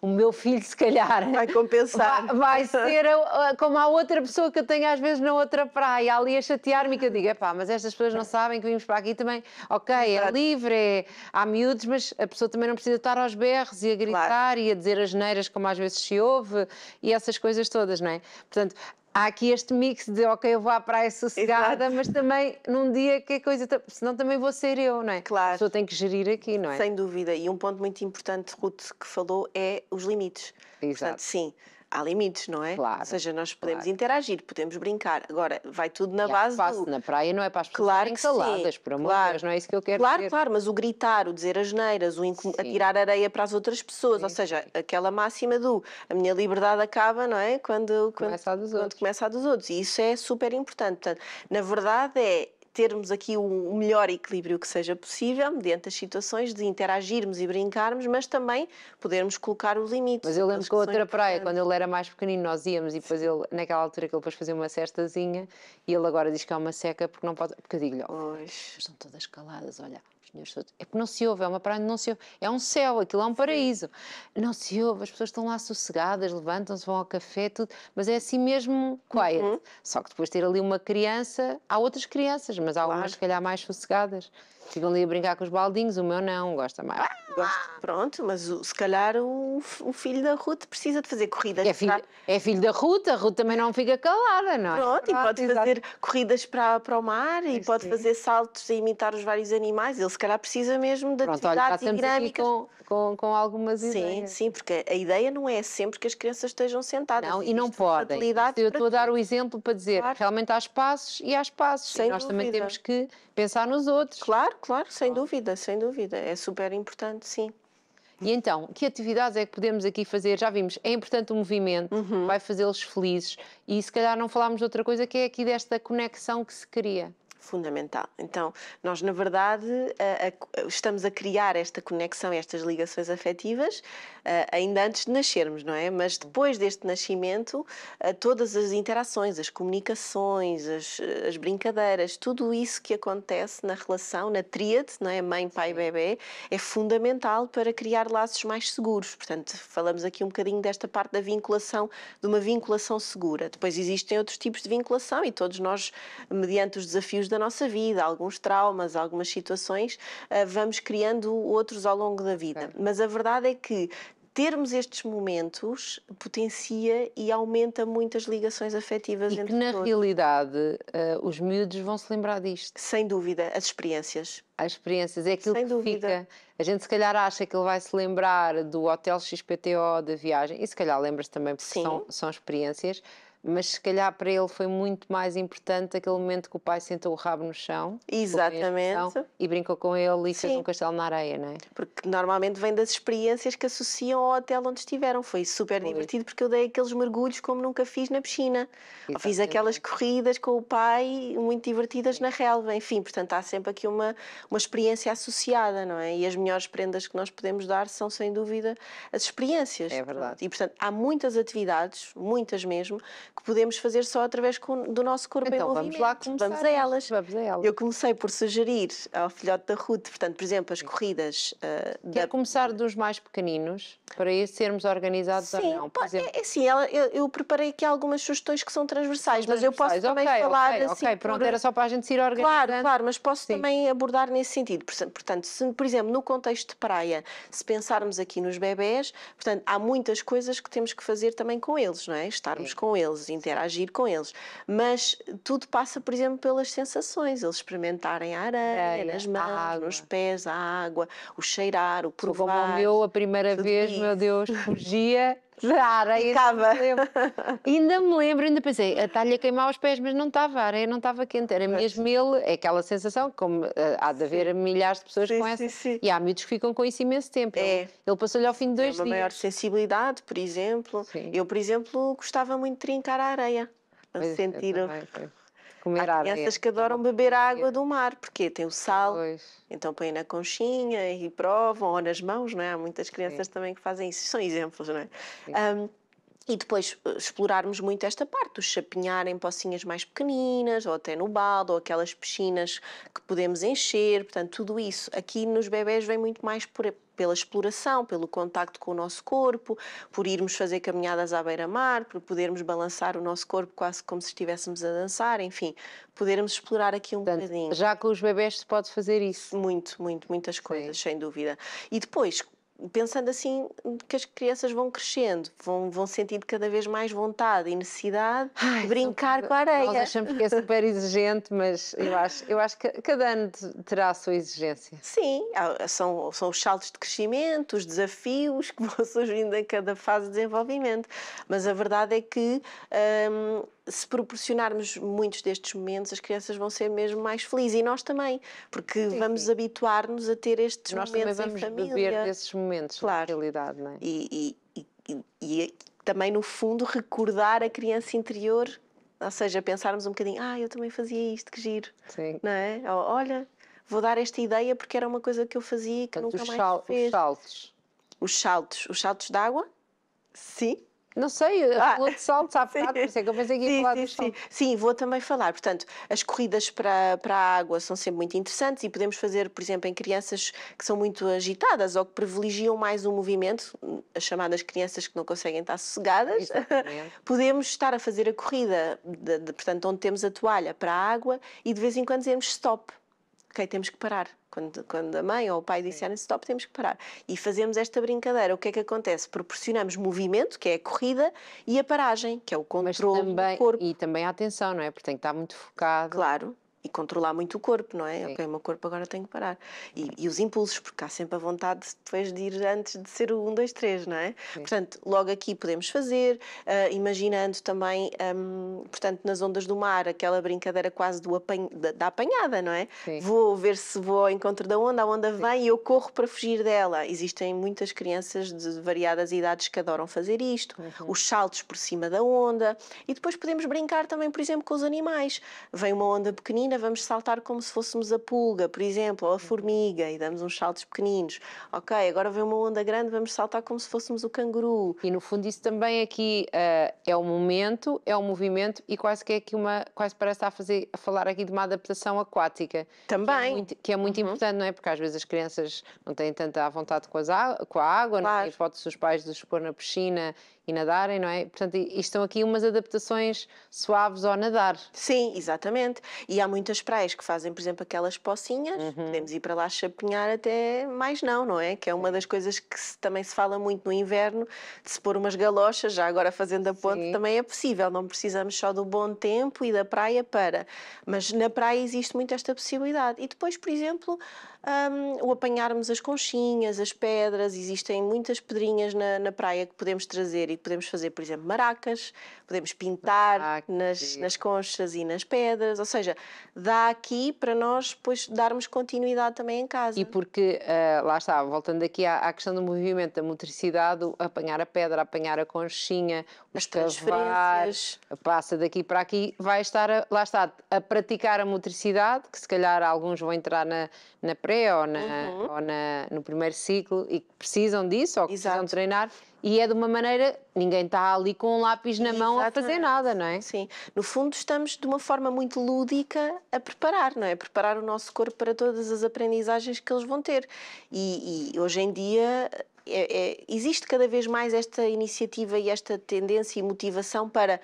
o meu filho, se calhar. Vai compensar. Vai, [LAUGHS] vai ser a, a, como a outra pessoa que eu tenho às vezes na outra praia, ali a chatear-me, que eu digo: pá, mas estas pessoas não sabem que vimos para aqui também. Ok, é livre, é, há miúdos, mas a pessoa também não precisa estar aos berros e a gritar claro. e a dizer as neiras, como às vezes se ouve, e essas coisas todas, não é? Portanto, há aqui este mix de ok, eu vou à praia sossegada, Exato. mas também num dia que a é coisa. Senão também vou ser eu, não é? Claro. A pessoa tem que gerir aqui, não é? Sem dúvida. E um ponto muito importante, Ruth, que falou é os limites. Exato. Portanto, sim há limites, não é? Claro. Ou seja, nós podemos claro. interagir, podemos brincar. Agora, vai tudo na yeah, base passo do... na praia não é para as pessoas claro que saladas, sim. por amor claro. Deus, não é isso que eu quero Claro, dizer. claro, mas o gritar, o dizer neiras, o incum... atirar areia para as outras pessoas, sim, ou seja, sim. aquela máxima do a minha liberdade acaba, não é? Quando, quando, começa, a dos quando outros. começa a dos outros. E isso é super importante. Portanto, na verdade é termos aqui o melhor equilíbrio que seja possível, mediante as situações de interagirmos e brincarmos, mas também podermos colocar o limite. Mas eu lembro que a outra praia, quando ele era mais pequenino, nós íamos e depois ele, naquela altura que ele depois fazia uma cestazinha e ele agora diz que é uma seca porque não pode. Porque eu digo-lhe, oh, estão todas caladas, olha, é porque não se ouve, é uma praia onde não se ouve, é um céu, aquilo é um paraíso. Não se ouve, as pessoas estão lá sossegadas, levantam-se, vão ao café, tudo, mas é assim mesmo quiet. Uhum. Só que depois ter ali uma criança, há outras crianças, mas há algumas claro. se calhar mais sossegadas. Ficam ali a brincar com os baldinhos, o meu não, gosta mais. Gosto, ah! pronto, mas o, se calhar o, o, filho da Ruth precisa de fazer corridas. É filho, para... é filho da Ruth, a Ruth também não fica calada, não é? Pronto, pronto e pode fazer corridas para, para o mar e pode sim. fazer saltos e imitar os vários animais. Ele se calhar precisa mesmo de pronto, atividades olha, e dinâmicas. Com, com, com algumas sim, ideias. Sim, porque a ideia não é sempre que as crianças estejam sentadas. Não, e não é podem. Eu estou a dar o exemplo para dizer claro. realmente há espaços e há espaços. Sem e nós dúvida. também temos que pensar nos outros. Claro, claro, sem dúvida, sem dúvida. É super importante, sim. E então, que atividades é que podemos aqui fazer? Já vimos, é importante o movimento, uhum. vai fazê-los felizes e se calhar não falámos de outra coisa que é aqui desta conexão que se cria fundamental. Então, nós, na verdade, estamos a criar esta conexão, estas ligações afetivas, ainda antes de nascermos, não é? Mas depois deste nascimento, todas as interações, as comunicações, as, as, brincadeiras, tudo isso que acontece na relação, na tríade, não é? Mãe, pai, bebê, é fundamental para criar laços mais seguros. Portanto, falamos aqui um bocadinho desta parte da vinculação, de uma vinculação segura. Depois existem outros tipos de vinculação e todos nós, mediante os desafios da nossa vida, alguns traumas, algumas situações, eh, vamos criando outros ao longo da vida. É. Mas a verdade é que termos estes momentos potencia e aumenta muitas ligações afetivas e entre que, na realidade, eh, os miúdos vão se lembrar disto. Sem dúvida, as experiências. As experiências, é aquilo Sem que dúvida. fica. A gente se calhar acha que ele vai se lembrar do Hotel XPTO, da viagem, e se calhar lembra-se também, porque Sim. são, são experiências mas se calhar para ele foi muito mais importante aquele momento que o pai sentou o rabo no chão. Exatamente. e brincou com ele e Sim. fez um castelo na areia, não é? Porque normalmente vem das experiências que associam ao hotel onde estiveram. Foi super foi. divertido porque eu dei aqueles mergulhos como nunca fiz na piscina. Fiz aquelas corridas com o pai muito divertidas Sim. na relva. Enfim, portanto há sempre aqui uma, uma experiência associada, não é? E as melhores prendas que nós podemos dar são sem dúvida as experiências. É verdade. E portanto há muitas atividades, muitas mesmo, que podemos fazer só através do nosso corpo então, em movimento. Vamos lá começar. Vamos a, elas. vamos a elas. Eu comecei por sugerir ao filhote da Ruth, portanto, por exemplo, as corridas. Uh, Quer da... começar dos mais pequeninos, para sermos organizados sim, ou não? Por exemplo... é, assim, ela, eu, eu, preparei aqui algumas sugestões que são transversais, mas eu posso okay, também falar assim. Ok, pronto, por... era só para a gente se ir organizando. Claro, claro, mas posso sim. também abordar nesse sentido. Portanto, se, por exemplo, no contexto de praia, se pensarmos aqui nos bebés, portanto, há muitas coisas que temos que fazer também com eles, não é? Estarmos sim. com eles interagir com eles. Mas tudo passa, por exemplo, pelas sensações, eles experimentarem a areia, é, é. nas mãos, nos pés, a água, o cheirar, o provar. Como o meu, a primeira vez, isso. meu Deus, [LAUGHS] fugia já, a areia. ainda me lembro, ainda pensei, a talha queimava os pés, mas não estava, a areia não estava quente, era mesmo ele, é aquela sensação, como uh, há de haver sim. milhares de pessoas sim, com sim, essa. E há miúdos que ficam com isso imenso tempo. É. Ele passou-lhe ao fim de é dois é uma dias. maior sensibilidade, por exemplo. Sim. Eu, por exemplo, gostava muito de trincar a areia. A sentir. também, comer Há crianças que adoram beber a água do mar, porque tem o sal, pois. então põem na conchinha e provam, ou nas mãos, não é? Há muitas crianças Sim. também que fazem isso, são exemplos, não é? Um, e depois eh, explorarmos muito esta parte, o chapinhar em pocinhas mais pequeninas, ou até no balde, ou aquelas piscinas que podemos encher, portanto, tudo isso. Aqui nos bebés vem muito mais por, pela exploração, pelo contacto com o nosso corpo, por irmos fazer caminhadas à beira-mar, por podermos balançar o nosso corpo quase como se estivéssemos a dançar, enfim, podermos explorar aqui um Portanto, bocadinho. Já com os bebés se pode fazer isso? Muito, muito, muitas coisas, Sim. sem dúvida. E depois, pensando assim que as crianças vão crescendo, vão, vão sentindo cada vez mais vontade e necessidade Ai, de brincar com a areia. Nós achamos que é super exigente, mas eu acho, eu acho que cada ano terá a sua exigência. Sim, são, são os saltos de crescimento, os desafios [LAUGHS] que vão surgindo em cada fase de desenvolvimento, mas a verdade é que hum, se proporcionarmos muitos destes momentos, as crianças vão ser mesmo mais felizes e nós também, porque sim, vamos habituar-nos a ter estes nós momentos também família. Nós família. beber desses momentos, claro. na realidade, não é? E, e, e, e também, no fundo, recordar a criança interior, ou seja, pensarmos um bocadinho, ah, eu também fazia isto, que giro, sim. não é? Ou, olha, vou dar esta ideia porque era uma coisa que eu fazia e que Portanto, nunca mais fiz. Os saltos. Os saltos, os saltos d'água, sim, não sei, ah, de saltos há bocado, por isso é que eu pensei que ia sim, falar sim, dos Sim. sim, vou também falar. Portanto, as corridas para, para a água são sempre muito interessantes e podemos fazer, por exemplo, em crianças que são muito agitadas ou que privilegiam mais o movimento, as chamadas crianças que não conseguem estar sossegadas, [LAUGHS] podemos estar a fazer a corrida, de, de, portanto, onde temos a toalha para a água e de vez em quando dizemos stop. Ok, temos que parar. Quando, quando a mãe ou o pai disserem stop, temos que parar. E fazemos esta brincadeira. O que é que acontece? Proporcionamos movimento, que é a corrida, e a paragem, que é o controle também, do corpo. E também a atenção, não é? Porque tem que estar muito focado. Claro, e controlar muito o corpo, não é? Sim. Ok, o meu corpo agora tem que parar. E, e, os impulsos, porque há sempre a vontade depois de ir antes de ser o 1, 2, 3, não é? Sim. Portanto, logo aqui podemos fazer, uh, imaginando também, um, portanto, nas ondas do mar, aquela brincadeira quase do da, da, apanhada, não é? Sim. Vou ver se vou ao encontro da onda, a onda vem e eu corro para fugir dela. Existem muitas crianças de variadas idades que adoram fazer isto, uhum. os saltos por cima da onda, e depois podemos brincar também, por exemplo, com os animais. Vem uma onda pequenina, vamos saltar como se fôssemos a pulga, por exemplo, ou a uhum. formiga, e damos uns saltos pequeninos. Ok, agora vem uma onda grande, vamos saltar como se fôssemos o canguru. E no fundo isso também aqui uh, é o momento, é o movimento e quase que é aqui uma, quase parece estar a, fazer, a falar aqui de uma adaptação aquática. Também. Que é muito, que é muito uhum. importante, não é? Porque às vezes as crianças não têm tanta à vontade com, as, com a água, é? claro. não têm fotos os pais de expor na piscina e nadarem, não é? Portanto, isto são aqui umas adaptações suaves ao nadar. Sim, exatamente. E há muitas praias que fazem, por exemplo, aquelas pocinhas, uhum. podemos ir para lá chapinhar até mais não, não é? Que é uma das coisas que se, também se fala muito no inverno, de se pôr umas galochas, já agora fazendo a ponte, Sim. também é possível. Não precisamos só do bom tempo e da praia para. Mas na praia existe muito esta possibilidade. E depois, por exemplo, um, o apanharmos as conchinhas, as pedras, existem muitas pedrinhas na, na, praia que podemos trazer e podemos fazer, por exemplo, maracas, podemos pintar maracas. Nas, nas, conchas e nas pedras, ou seja, dá aqui para nós depois darmos continuidade também em casa. E porque, uh, lá está, voltando aqui à, à, questão do movimento, da motricidade, apanhar a pedra, apanhar a conchinha, os transferências, passa daqui para aqui, vai estar, a, lá está, a praticar a motricidade, que se calhar alguns vão entrar na, na pré ou, na, uhum. ou na, no primeiro ciclo e que precisam disso ou que Exato. precisam treinar e é de uma maneira, ninguém está ali com um lápis na mão Exatamente. a fazer nada, não é? Sim, no fundo estamos de uma forma muito lúdica a preparar, não é? A preparar o nosso corpo para todas as aprendizagens que eles vão ter. E, e hoje em dia é, é, existe cada vez mais esta iniciativa e esta tendência e motivação para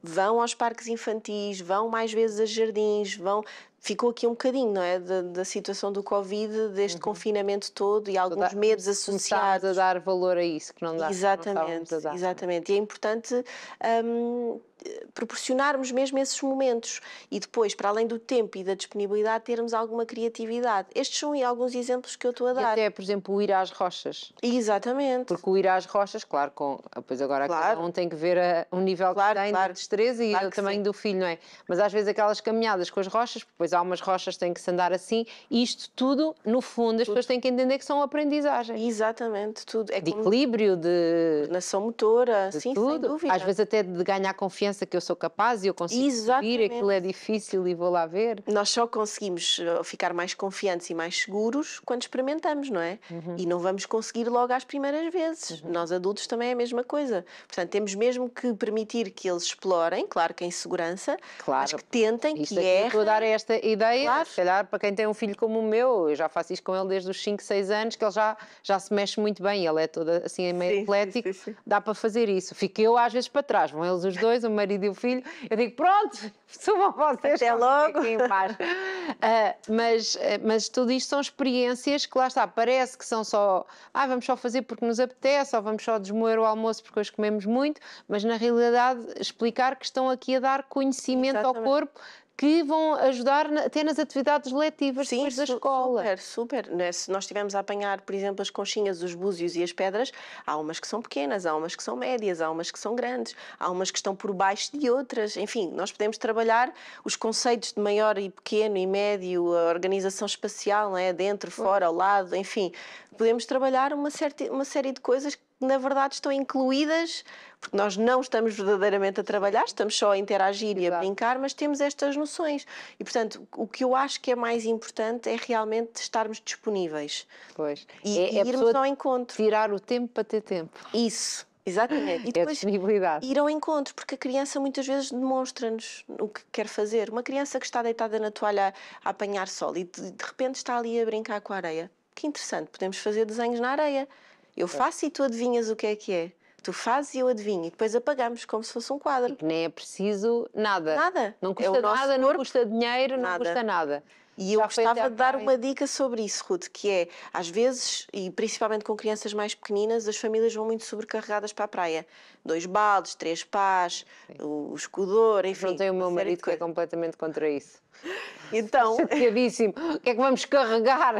vão aos parques infantis, vão mais vezes a jardins, vão ficou aqui um bocadinho, não é? Da, da situação do Covid, deste uhum. confinamento todo e alguns medos associados. a dar valor a isso, que não dá. Exatamente, não dar, exatamente. E é importante um, proporcionarmos mesmo esses momentos e depois, para além do tempo e da disponibilidade, termos alguma criatividade. Estes são alguns exemplos que eu estou a dar. E até, por exemplo, o ir às rochas. Exatamente. Porque o ir às rochas, claro, com, pois agora claro. um tem que ver o um nível claro, que tem claro. de destreza e claro o tamanho sim. do filho, não é? Mas às vezes aquelas caminhadas com as rochas, depois há umas rochas que têm que se andar assim. Isto tudo, no fundo, as tudo. pessoas têm que entender que são aprendizagens. Exatamente, tudo. É de equilíbrio, de... Nação motora, de sim, tudo. sem dúvida. Às vezes até de ganhar confiança que eu sou capaz e eu consigo ir subir, aquilo é difícil e vou lá ver. Nós só conseguimos eh, ficar mais confiantes e mais seguros quando experimentamos, não é? Uhum. E não vamos conseguir logo às primeiras vezes. Uhum. Nós adultos também é a mesma coisa. Portanto, temos mesmo que permitir que eles explorem, claro que em segurança, claro. mas que tentem, Isto que é Estou Vou dar esta, ideia, claro. se calhar, para quem tem um filho como o meu, eu já faço isto com ele desde os 5, 6 anos, que ele já, já se mexe muito bem, ele é todo assim meio sim, atlético, sim, sim, dá para fazer isso. Fico eu às vezes para trás, vão eles os dois, o marido e o filho, eu digo, pronto, [LAUGHS] subam vocês. Até logo. Aqui em paz. uh, [LAUGHS] ah, mas, ah, mas tudo isto são experiências que lá está, parece que são só, ah, vamos só fazer porque nos apetece, ou vamos só desmoer o almoço porque hoje comemos muito, mas na realidade explicar que estão aqui a dar conhecimento Exatamente. ao corpo que vão ajudar até nas atividades letivas Sim, depois da escola. Super, super. Né, se nós estivermos a apanhar, por exemplo, as conchinhas, os búzios e as pedras, há umas que são pequenas, há umas que são médias, há umas que são grandes, há umas que estão por baixo de outras. Enfim, nós podemos trabalhar os conceitos de maior e pequeno e médio, a organização espacial, não é? dentro, fora, ao lado, enfim podemos trabalhar uma, certi, uma série de coisas que, na verdade, estão incluídas, porque nós não estamos verdadeiramente a trabalhar, estamos só a interagir Exato. e a brincar, mas temos estas noções. E, portanto, o que eu acho que é mais importante é realmente estarmos disponíveis. Pois. E, é, e é irmos ao encontro. Tirar o tempo para ter tempo. Isso. Exatamente. E é depois é ir ao encontro, porque a criança muitas vezes demonstra-nos o que quer fazer. Uma criança que está deitada na toalha a apanhar sol e de, repente está ali a brincar com a areia, que interessante, podemos fazer desenhos na areia. Eu é. faço e tu adivinhas o que é que é. Tu fazes e eu adivinho. E depois apagamos como se fosse um quadro. E que nem é preciso nada. Nada. Não é custa é nada, corpo, não custa dinheiro, nada. não custa nada. E eu gostava de dar uma dica sobre isso, Ruth, que é, às vezes, e principalmente com crianças mais pequeninas, as famílias vão muito sobrecarregadas para a praia. Dois baldes, três pás, o escudor, enfim. Não tenho o meu marido que é completamente contra isso. [LAUGHS] Então. Chateadíssimo. O que é que vamos carregar?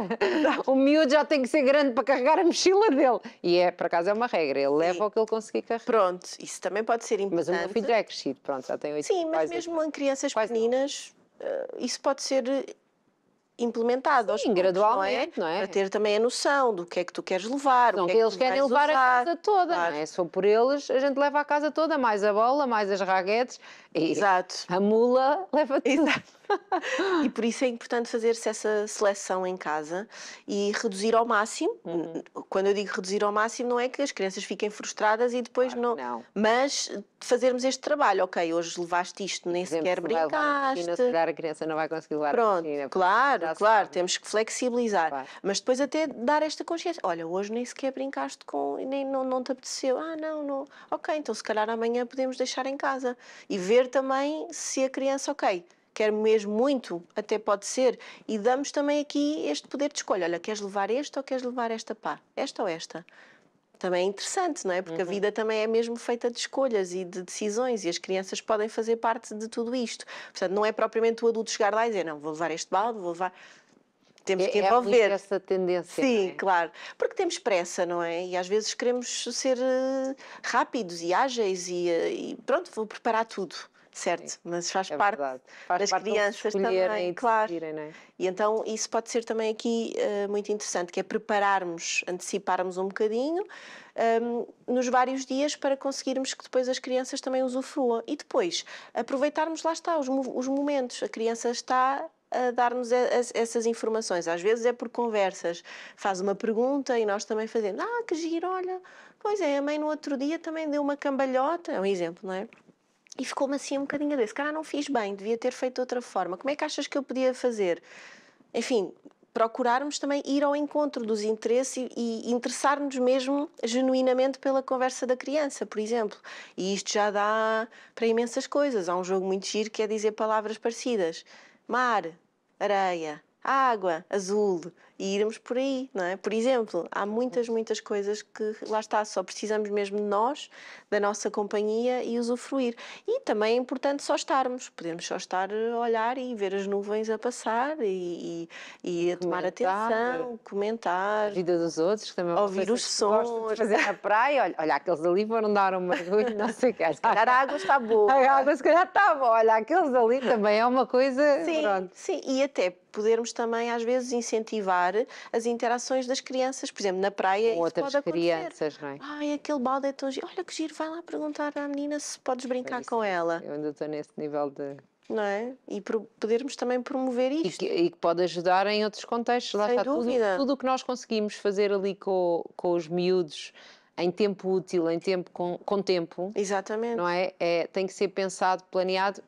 O miúdo já tem que ser grande para carregar a mochila dele. E é, por acaso, é uma regra. Ele leva o que ele conseguir carregar. Pronto, isso também pode ser importante. Mas o meu filho já é crescido, pronto, já tem oito Sim, mas mesmo em crianças pequeninas, eh, isso pode ser implementado. Sim, poucos, gradualmente, não é? não é? Para ter também a noção do que é que tu queres levar. Não, o que, é que eles querem levar usar. a casa toda, claro. não é? Se for por eles, a gente leva a casa toda, mais a bola, mais as raguetes. E Exato. A mula leva tudo. Exato. [LAUGHS] e por isso é importante fazer-se essa seleção em casa e reduzir ao máximo. Uhum. Quando eu digo reduzir ao máximo, não é que as crianças fiquem frustradas e depois claro não. não. Mas fazermos este trabalho, ok, hoje levaste isto, nem exemplo, sequer brincaste. Se calhar a criança não vai conseguir levar Pronto, piscina, claro, claro, claro, temos que flexibilizar. Claro. Mas depois até dar esta consciência. Olha, hoje nem sequer brincaste com, nem não, não te apeteceu. Ah, não, não. Ok, então se calhar amanhã podemos deixar em casa. E ver também se a criança, ok, quer mesmo muito, até pode ser, e damos também aqui este poder de escolha. Olha, queres levar este ou queres levar esta pá? Esta ou esta? Também é interessante, não é? Porque uhum. a vida também é mesmo feita de escolhas e de decisões e as crianças podem fazer parte de tudo isto. Portanto, não é propriamente o adulto chegar lá e dizer, não, vou levar este balde, vou levar temos é, que é envolver. É essa tendência. Sim, é? claro. Porque temos pressa, não é? E às vezes queremos ser eh, rápidos e ágeis e, eh, e pronto, vou preparar tudo certo, Sim. mas faz é parte faz das parte crianças também, e claro. Decidirem, é? E então isso pode ser também aqui uh, muito interessante, que é prepararmos, anteciparmos um bocadinho um, ehm, nos vários dias para conseguirmos que depois as crianças também usufruam. E depois aproveitarmos, lá está, os, os momentos. A criança está a dar-nos essas informações. Às vezes é por conversas. Faz uma pergunta e nós também fazemos. Ah, que giro, olha. Pois é, a mãe no outro dia também deu uma cambalhota. É um exemplo, não é? E ficou-me assim um bocadinho a doer. Se calhar não fiz bem, devia ter feito de outra forma. Como é que achas que eu podia fazer? Enfim, procurarmos também ir ao encontro dos interesses e, e interessar-nos mesmo genuinamente pela conversa da criança, por exemplo. E isto já dá para imensas coisas. Há um jogo muito giro que é dizer palavras parecidas: mar, areia, água, azul, e irmos por aí, não é? Por exemplo, há muitas, uhum. muitas coisas que lá está, só precisamos mesmo de nós, da nossa companhia e usufruir. E também é importante só estarmos, podemos só estar a olhar e ver as nuvens a passar e, e, e a tomar comentar, atenção, eh, comentar. A vida dos outros, também é ouvir os sons. Fazer na [LAUGHS] praia, olha, olha, aqueles ali foram dar um mergulho, [LAUGHS] não sei o que. É. Se calhar a água está [LAUGHS] boa. A água se calhar está boa, olha, aqueles ali também é uma coisa. Sim, pronto. sim, e até podermos também às vezes incentivar as interações das crianças, por exemplo, na praia com outras crianças, não é? Ai, aquele balde é tão giro. Olha que giro, vai lá perguntar à menina se podes é brincar é com ela. Eu ainda estou nesse nível de não é? E podermos também promover isto. E que, e que, pode ajudar em outros contextos. Lá Sem está dúvida. Tudo, tudo o que nós conseguimos fazer ali com, com os miúdos em tempo útil, em tempo com, com tempo. Exatamente. Não é? é? Tem que ser pensado, planeado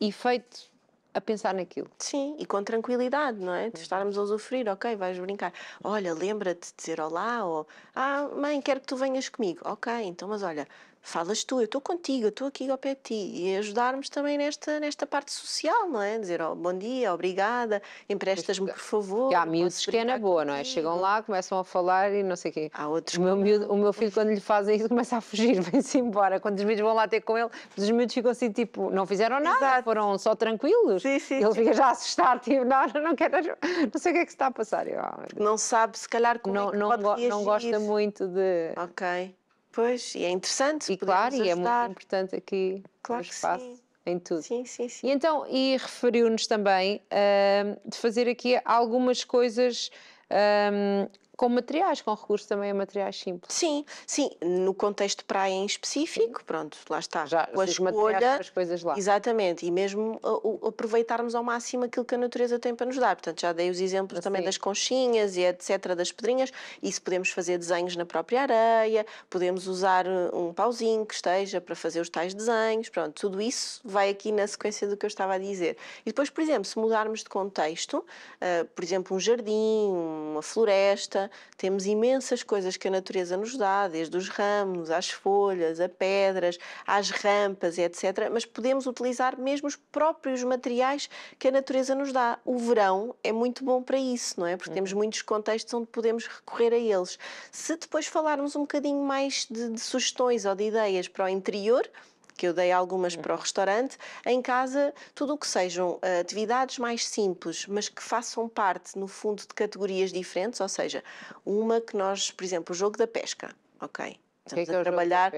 e feito a pensar naquilo. Sim, e com tranquilidade, não é? De estarmos a usufruir, ok, vais brincar. Olha, lembra-te de dizer olá, ou ah, mãe, quero que tu venhas comigo. Ok, então, mas olha, falas tu, eu estou contigo, eu estou aqui ao pé de ti e ajudar-nos também nesta, nesta parte social, não é? Dizer oh, bom dia, obrigada, emprestas-me por favor. Que há miúdos que é na boa, não é? Chegam lá, começam a falar e não sei o quê. Há outros. O meu, o meu filho, quando lhe fazem isso, começa a fugir, [LAUGHS] vem-se embora. Quando os miúdos vão lá ter com ele, os miúdos ficam assim, tipo, não fizeram nada, Exato. foram só tranquilos. Sim, sim, ele fica já a assustar, tipo, não, não, quero, não sei o que é que se está a passar. Eu, oh, não sabe, se calhar, como não, é não, não, gosta muito de. Ok. Pois, e é interessante. E claro, ajudar. e é muito importante aqui claro o espaço. Sim. Em tudo. Sim, sim, sim. E então, e referiu-nos também uh, de fazer aqui algumas coisas um, ah, com materiais, com recurso também a materiais simples. Sim, sim, no contexto de praia em específico, sim. pronto, lá está. Já, a escolha, as coisas lá. Exatamente, e mesmo a, a aproveitarmos ao máximo aquilo que a natureza tem para nos dar. Portanto, já dei os exemplos também das conchinhas e etc, das pedrinhas, e se podemos fazer desenhos na própria areia, podemos usar uh, um pauzinho que esteja para fazer os tais desenhos, pronto, tudo isso vai aqui na sequência do que eu estava a dizer. E depois, por exemplo, se mudarmos de contexto, uh, por exemplo, um jardim, uma floresta, temos imensas coisas que a natureza nos dá, desde os ramos, às folhas, a pedras, às rampas, etc. Mas podemos utilizar mesmo os próprios materiais que a natureza nos dá. O verão é muito bom para isso, não é? Porque temos uhum. muitos contextos onde podemos recorrer a eles. Se depois falarmos um bocadinho mais de, de sugestões ou de ideias para o interior, que eu dei algumas hum. para o restaurante, em casa, tudo o que sejam eh, atividades mais simples, mas que façam parte, no fundo, de categorias diferentes, ou seja, uma que nós, por exemplo, o jogo da pesca, ok? Estamos que é que é a trabalhar.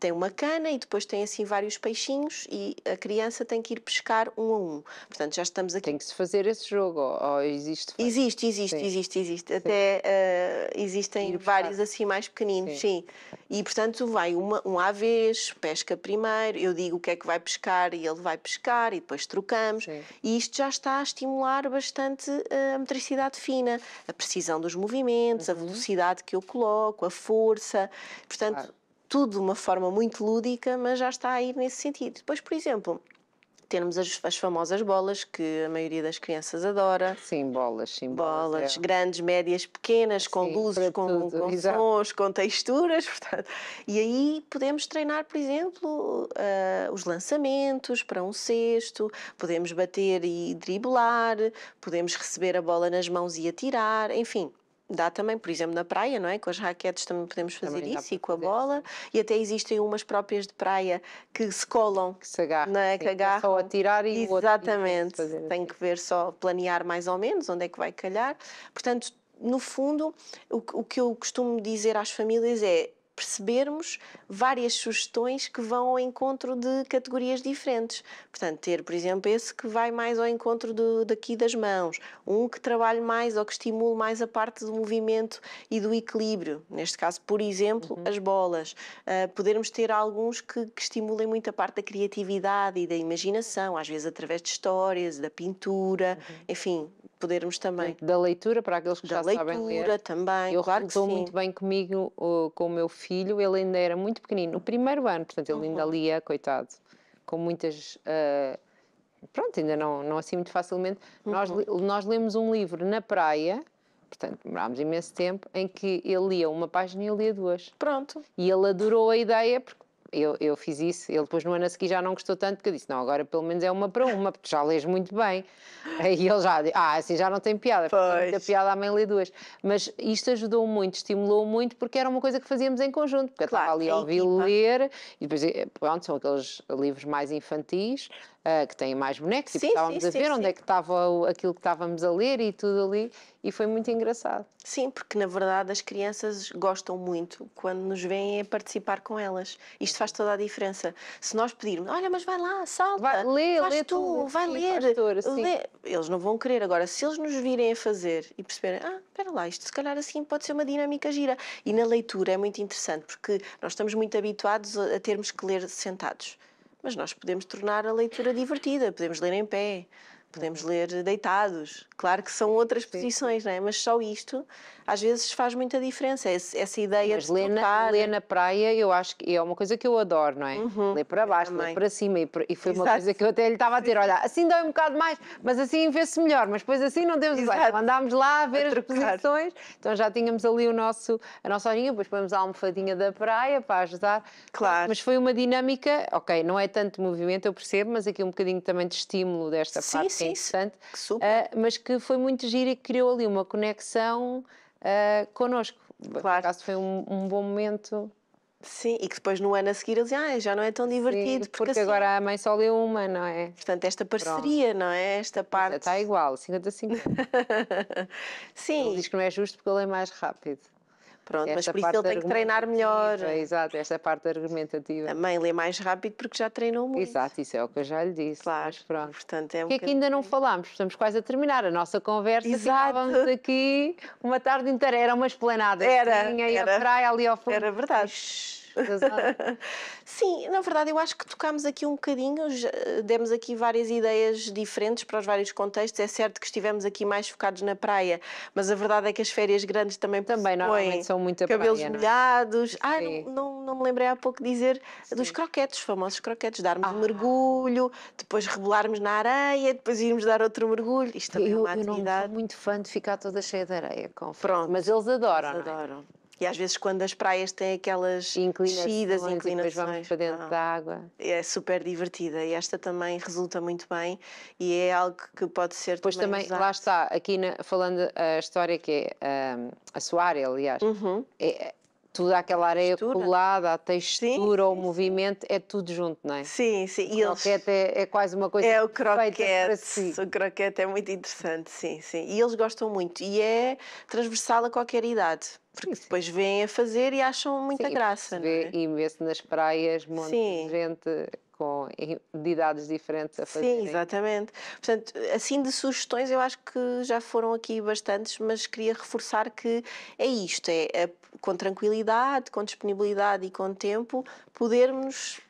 Tem uma cana e depois tem assim vários peixinhos e a criança tem que ir pescar um a um. Portanto, já estamos aqui. Tem que se fazer esse jogo, ou existe? Existe, existe, sim. existe, existe. Sim. Até uh, existem vários assim mais pequeninos, sim. sim. E portanto vai uma, um à vez, pesca primeiro, eu digo o que é que vai pescar e ele vai pescar e depois trocamos. E isto já está a estimular bastante eh, a motricidade fina, a precisão dos movimentos, uhum. a velocidade que eu coloco, a força. Portanto, Portanto, claro. tudo de uma forma muito lúdica, mas já está a ir nesse sentido. Depois, por exemplo, temos as, as, famosas bolas que a maioria das crianças adora. Sim, bolas, sim. Bolas, bolas é. grandes, médias, pequenas, com sim, luzes, com, com sons, com texturas. [LAUGHS] Portanto. E aí podemos treinar, por exemplo, uh, os lançamentos para um cesto, podemos bater e driblar, podemos receber a bola nas mãos e atirar, enfim dá também, por exemplo, na praia, não é? Com as raquetes também podemos fazer também isso e com a bola. E até existem umas próprias de praia que se colam. Que se agarram. Não é? Que é agarram. Só atirar e Exatamente. O outro Tem assim. que ver só, planear mais ou menos onde é que vai calhar. Portanto, no fundo, o, o que eu costumo dizer às famílias é percebermos várias sugestões que vão ao encontro de categorias diferentes. Portanto, ter, por exemplo, esse que vai mais ao encontro do, daqui das mãos, um que trabalhe mais ou que estimule mais a parte do movimento e do equilíbrio, neste caso, por exemplo, uhum. as bolas. Uh, podermos ter alguns que, que estimulem muito a parte da criatividade e da imaginação, às vezes através de histórias, da pintura, uhum. enfim, podermos também. Da leitura para aqueles que da já sabem ler. também. Eu que estou muito bem comigo, com o meu filho, ele ainda era muito pequenino, no primeiro ano, portanto ele uhum. ainda lia, coitado, com muitas. Uh, pronto, ainda não, não assim muito facilmente. Uhum. Nós, nós lemos um livro na praia, portanto, demorámos imenso tempo, em que ele lia uma página e eu lia duas. Pronto. E ele adorou a ideia, porque eu, eu fiz isso. Ele depois no ano a seguir já não gostou tanto, porque eu disse, não, agora pelo menos é uma para uma, porque já lês muito bem. E [LAUGHS] ele já, ah, assim já não tem piada. porque A piada a mãe lê duas. Mas isto ajudou muito, estimulou muito, porque era uma coisa que fazíamos em conjunto, porque claro, eu estava ali a ouvir ler, e depois, eh, pronto, são aqueles livros mais infantis, uh, que têm mais bonecos tipo, sim, e estávamos sim, a ver sim, onde é que estava aquilo que estávamos a ler e tudo ali, e foi muito engraçado. Sim, porque na verdade as crianças gostam muito quando nos vêm a participar com elas. Isto faz toda a diferença. Se nós pedirmos, olha, mas vai lá, salta, vai, lê, faz lê tu, tudo, vai ler, pastor, lê. Eles não vão querer. Agora, se eles nos virem a fazer e perceberem, ah, espera lá, isto se calhar assim pode ser uma dinâmica gira. E na leitura é muito interessante, porque nós estamos muito habituados a termos que ler sentados. Mas nós podemos tornar a leitura divertida, podemos ler em pé, podemos uhum. ler eh, deitados. Claro que são outras sim. posições, não é? mas só isto às vezes faz muita diferença. É essa, ideia mas de ler na, ler na praia, eu acho que é uma coisa que eu adoro, não é? Uhum. Ler para baixo, ler para cima. E, e foi Exato. uma coisa que eu até lhe estava a dizer: olha, assim dói um bocado mais, mas assim vê-se melhor, mas depois assim não temos Andámos lá a ver a as posições, então já tínhamos ali o nosso, a nossa horinha, depois pomos a almofadinha da praia para ajudar. Claro. Mas foi uma dinâmica, ok, não é tanto movimento, eu percebo, mas aqui um bocadinho também de estímulo desta sim, parte sim, sim. uh, mas que foi muito giro e criou ali uma conexão uh, connosco. Claro. Por foi um, um bom momento. Sim, e que depois no ano a seguir eles ah, já não é tão divertido. Sim, porque, porque assim... agora a mãe só lê uma, não é? Portanto, esta parceria, Pronto. não é? Esta parte. Está igual, 50-50. [LAUGHS] Sim. Ele diz que não é justo porque eu é mais rápido. Pronto, esta mas por isso ele tem que treinar melhor. É, exato, esta parte argumentativa. A mãe lê mais rápido porque já treinou muito. Exato, isso é o que eu já lhe disse. Claro. pronto. Portanto, é um o que é que ainda não falámos? Estamos quase a terminar a nossa conversa. Estávamos aqui uma tarde inteira. Era uma esplanada. Era. Tinha era, a praia ali ao fundo. Era verdade. [LAUGHS] Sim, na verdade eu acho que tocámos aqui um bocadinho, eh, demos aqui várias ideias diferentes para os vários contextos. É certo que estivemos aqui mais focados na praia, mas a verdade é que as férias grandes também Também normalmente são muito a cabelos praia, é? molhados. Não Ah, não, não, não, me lembrei há pouco dizer Sim. dos croquetes, famosos croquetes, darmos ah. um mergulho, depois rebolarmos na areia, depois irmos dar outro mergulho. Isto também é eu, é uma atividade. Eu não sou muito fã de ficar toda cheia de areia, confesso. Pronto, mas eles adoram. É? Eles adoram. E às vezes quando as praias têm aquelas inclinações, descidas, inclinações. E tipo, depois vamos para dentro ah. da água. É super divertida e esta também resulta muito bem e é algo que pode ser Pois também, também lá está, aqui na, falando a história que é a, ah, a sua área, aliás, uhum. é, toda aquela areia textura. colada, a textura, sim, o movimento, sim. é tudo junto, não é? Sim, sim. E o croquete é, é, quase uma coisa É o croquete, para si. o croquete é muito interessante, sim, sim. E eles gostam muito e é transversal a qualquer idade. Porque depois vêm a fazer e acham muita graça. Vê é? imenso nas praias, monte de gente com, de idades diferentes a fazer. Sim, exatamente. Portanto, assim de sugestões eu acho que já foram aqui bastantes, mas queria reforçar que é isto, é, é com tranquilidade, com disponibilidade e com tempo, podermos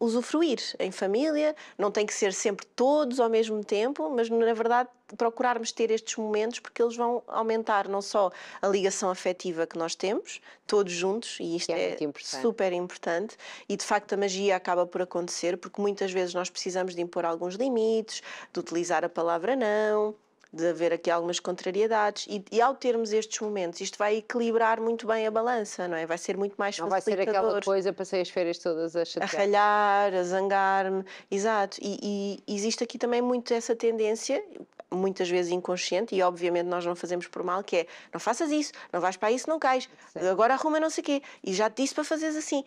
usufruir em família, não tem que ser sempre todos ao mesmo tempo, mas na verdade procurarmos ter estes momentos porque eles vão aumentar não só a ligação afetiva que nós temos, todos juntos, e isto é, é importante. super importante, e de facto a magia acaba por acontecer porque muitas vezes nós precisamos de impor alguns limites, de utilizar a palavra não, de haver aqui algumas contrariedades. E, e, ao termos estes momentos, isto vai equilibrar muito bem a balança, não é? Vai ser muito mais não facilitador. Não vai ser aquela coisa, passei as férias todas a chatear. A ralhar, a zangar-me, exato. E, e existe aqui também muito essa tendência, muitas vezes inconsciente, e obviamente nós não fazemos por mal, que é não faças isso, não vais para isso, não cais, agora arruma não sei o quê, e já te disse para fazeres assim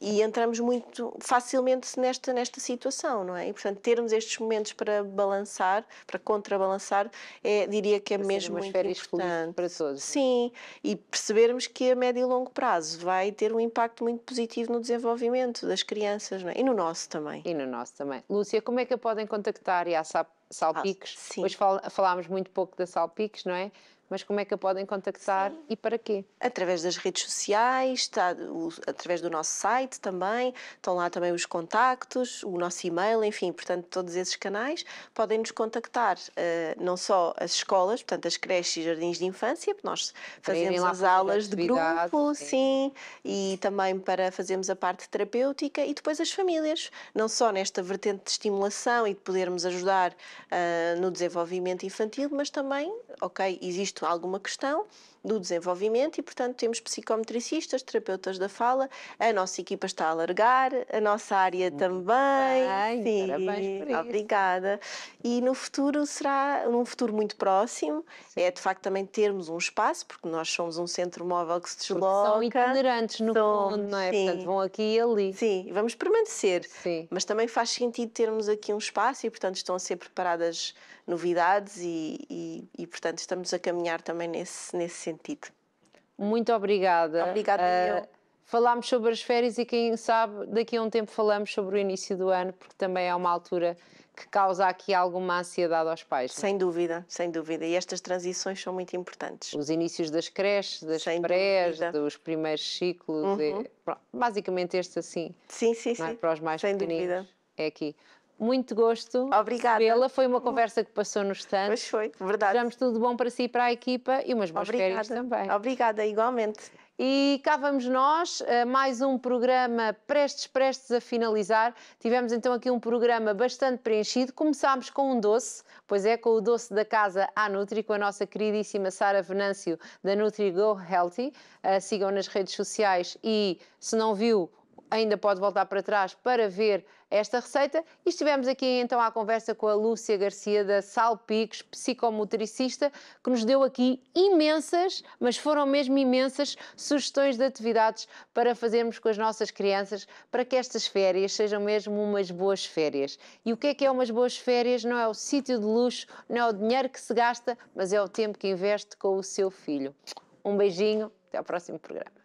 e entramos muito facilmente nesta, nesta situação, não é? E, portanto, termos estes momentos para balançar, para contrabalançar, é, diria que é para mesmo muito importante. para todos. Sim, e percebermos que a médio e longo prazo vai ter um impacto muito positivo no desenvolvimento das crianças, não é? E no nosso também. E no nosso também. Lúcia, como é que a podem contactar e a ah, Salpiques? Ah, sim. Hoje falámos muito pouco da Salpiques, não é? mas como é que a podem contactar Sim. e para quê? Através das redes sociais, está, o, através do nosso site também, estão lá também os contactos, o nosso e-mail, enfim, portanto, todos esses canais podem nos contactar, uh, não só as escolas, portanto, as creches e jardins de infância, nós fazemos as aulas de grupo, sim. sim, e também para fazermos a parte terapêutica e depois as famílias, não só nesta vertente de estimulação e de podermos ajudar uh, no desenvolvimento infantil, mas também, ok, existe alguma questão do desenvolvimento e, portanto, temos psicometricistas, terapeutas da fala, a nossa equipa está a alargar, a nossa área Muito também. Bem, Sim, parabéns por isso. Obrigada. E no futuro será, num futuro muito próximo, Sim. é de facto também termos um espaço, porque nós somos um centro móvel que se desloca. Porque são itinerantes no somos, fundo, não é? Sim. Portanto, vão aqui e ali. Sim, vamos permanecer. Sim. Mas também faz sentido termos aqui um espaço e, portanto, estão a ser preparadas novidades e, e, e, portanto, estamos a caminhar também nesse, nesse sentido. Muito obrigada. Obrigada uh, eu. Falámos sobre as férias e quem sabe daqui a um tempo falamos sobre o início do ano, porque também é uma altura que causa aqui alguma ansiedade aos pais. Não? É? Sem dúvida, sem dúvida. E estas transições são muito importantes. Os inícios das creches, das pré prés, dos primeiros ciclos. Uhum. E, basicamente este assim. Sim, sim, é? sim. É? Para os mais sem pequeninos. Dúvida. É aqui muito gosto. Obrigada. vê-la. foi uma conversa que passou no stand. Pois foi, verdade. Desejamos tudo bom para si e para a equipa e umas boas Obrigada. férias também. Obrigada, igualmente. E cá vamos nós, eh, mais um programa prestes, prestes a finalizar. Tivemos então aqui um programa bastante preenchido. Começámos com um doce, pois é, com o doce da casa à Nutri, com a nossa queridíssima Sara Venâncio da Nutri Go Healthy. Eh, sigam nas redes sociais e, se não viu, ainda pode voltar para trás para ver esta receita. E estivemos aqui então à conversa com a Lúcia Garcia da Salpicos, psicomotricista, que nos deu aqui imensas, mas foram mesmo imensas, sugestões de atividades para fazermos com as nossas crianças para que estas férias sejam mesmo umas boas férias. E o que é que é umas boas férias? Não é o sítio de luxo, não é o dinheiro que se gasta, mas é o tempo que investe com o seu filho. Um beijinho, até ao próximo programa.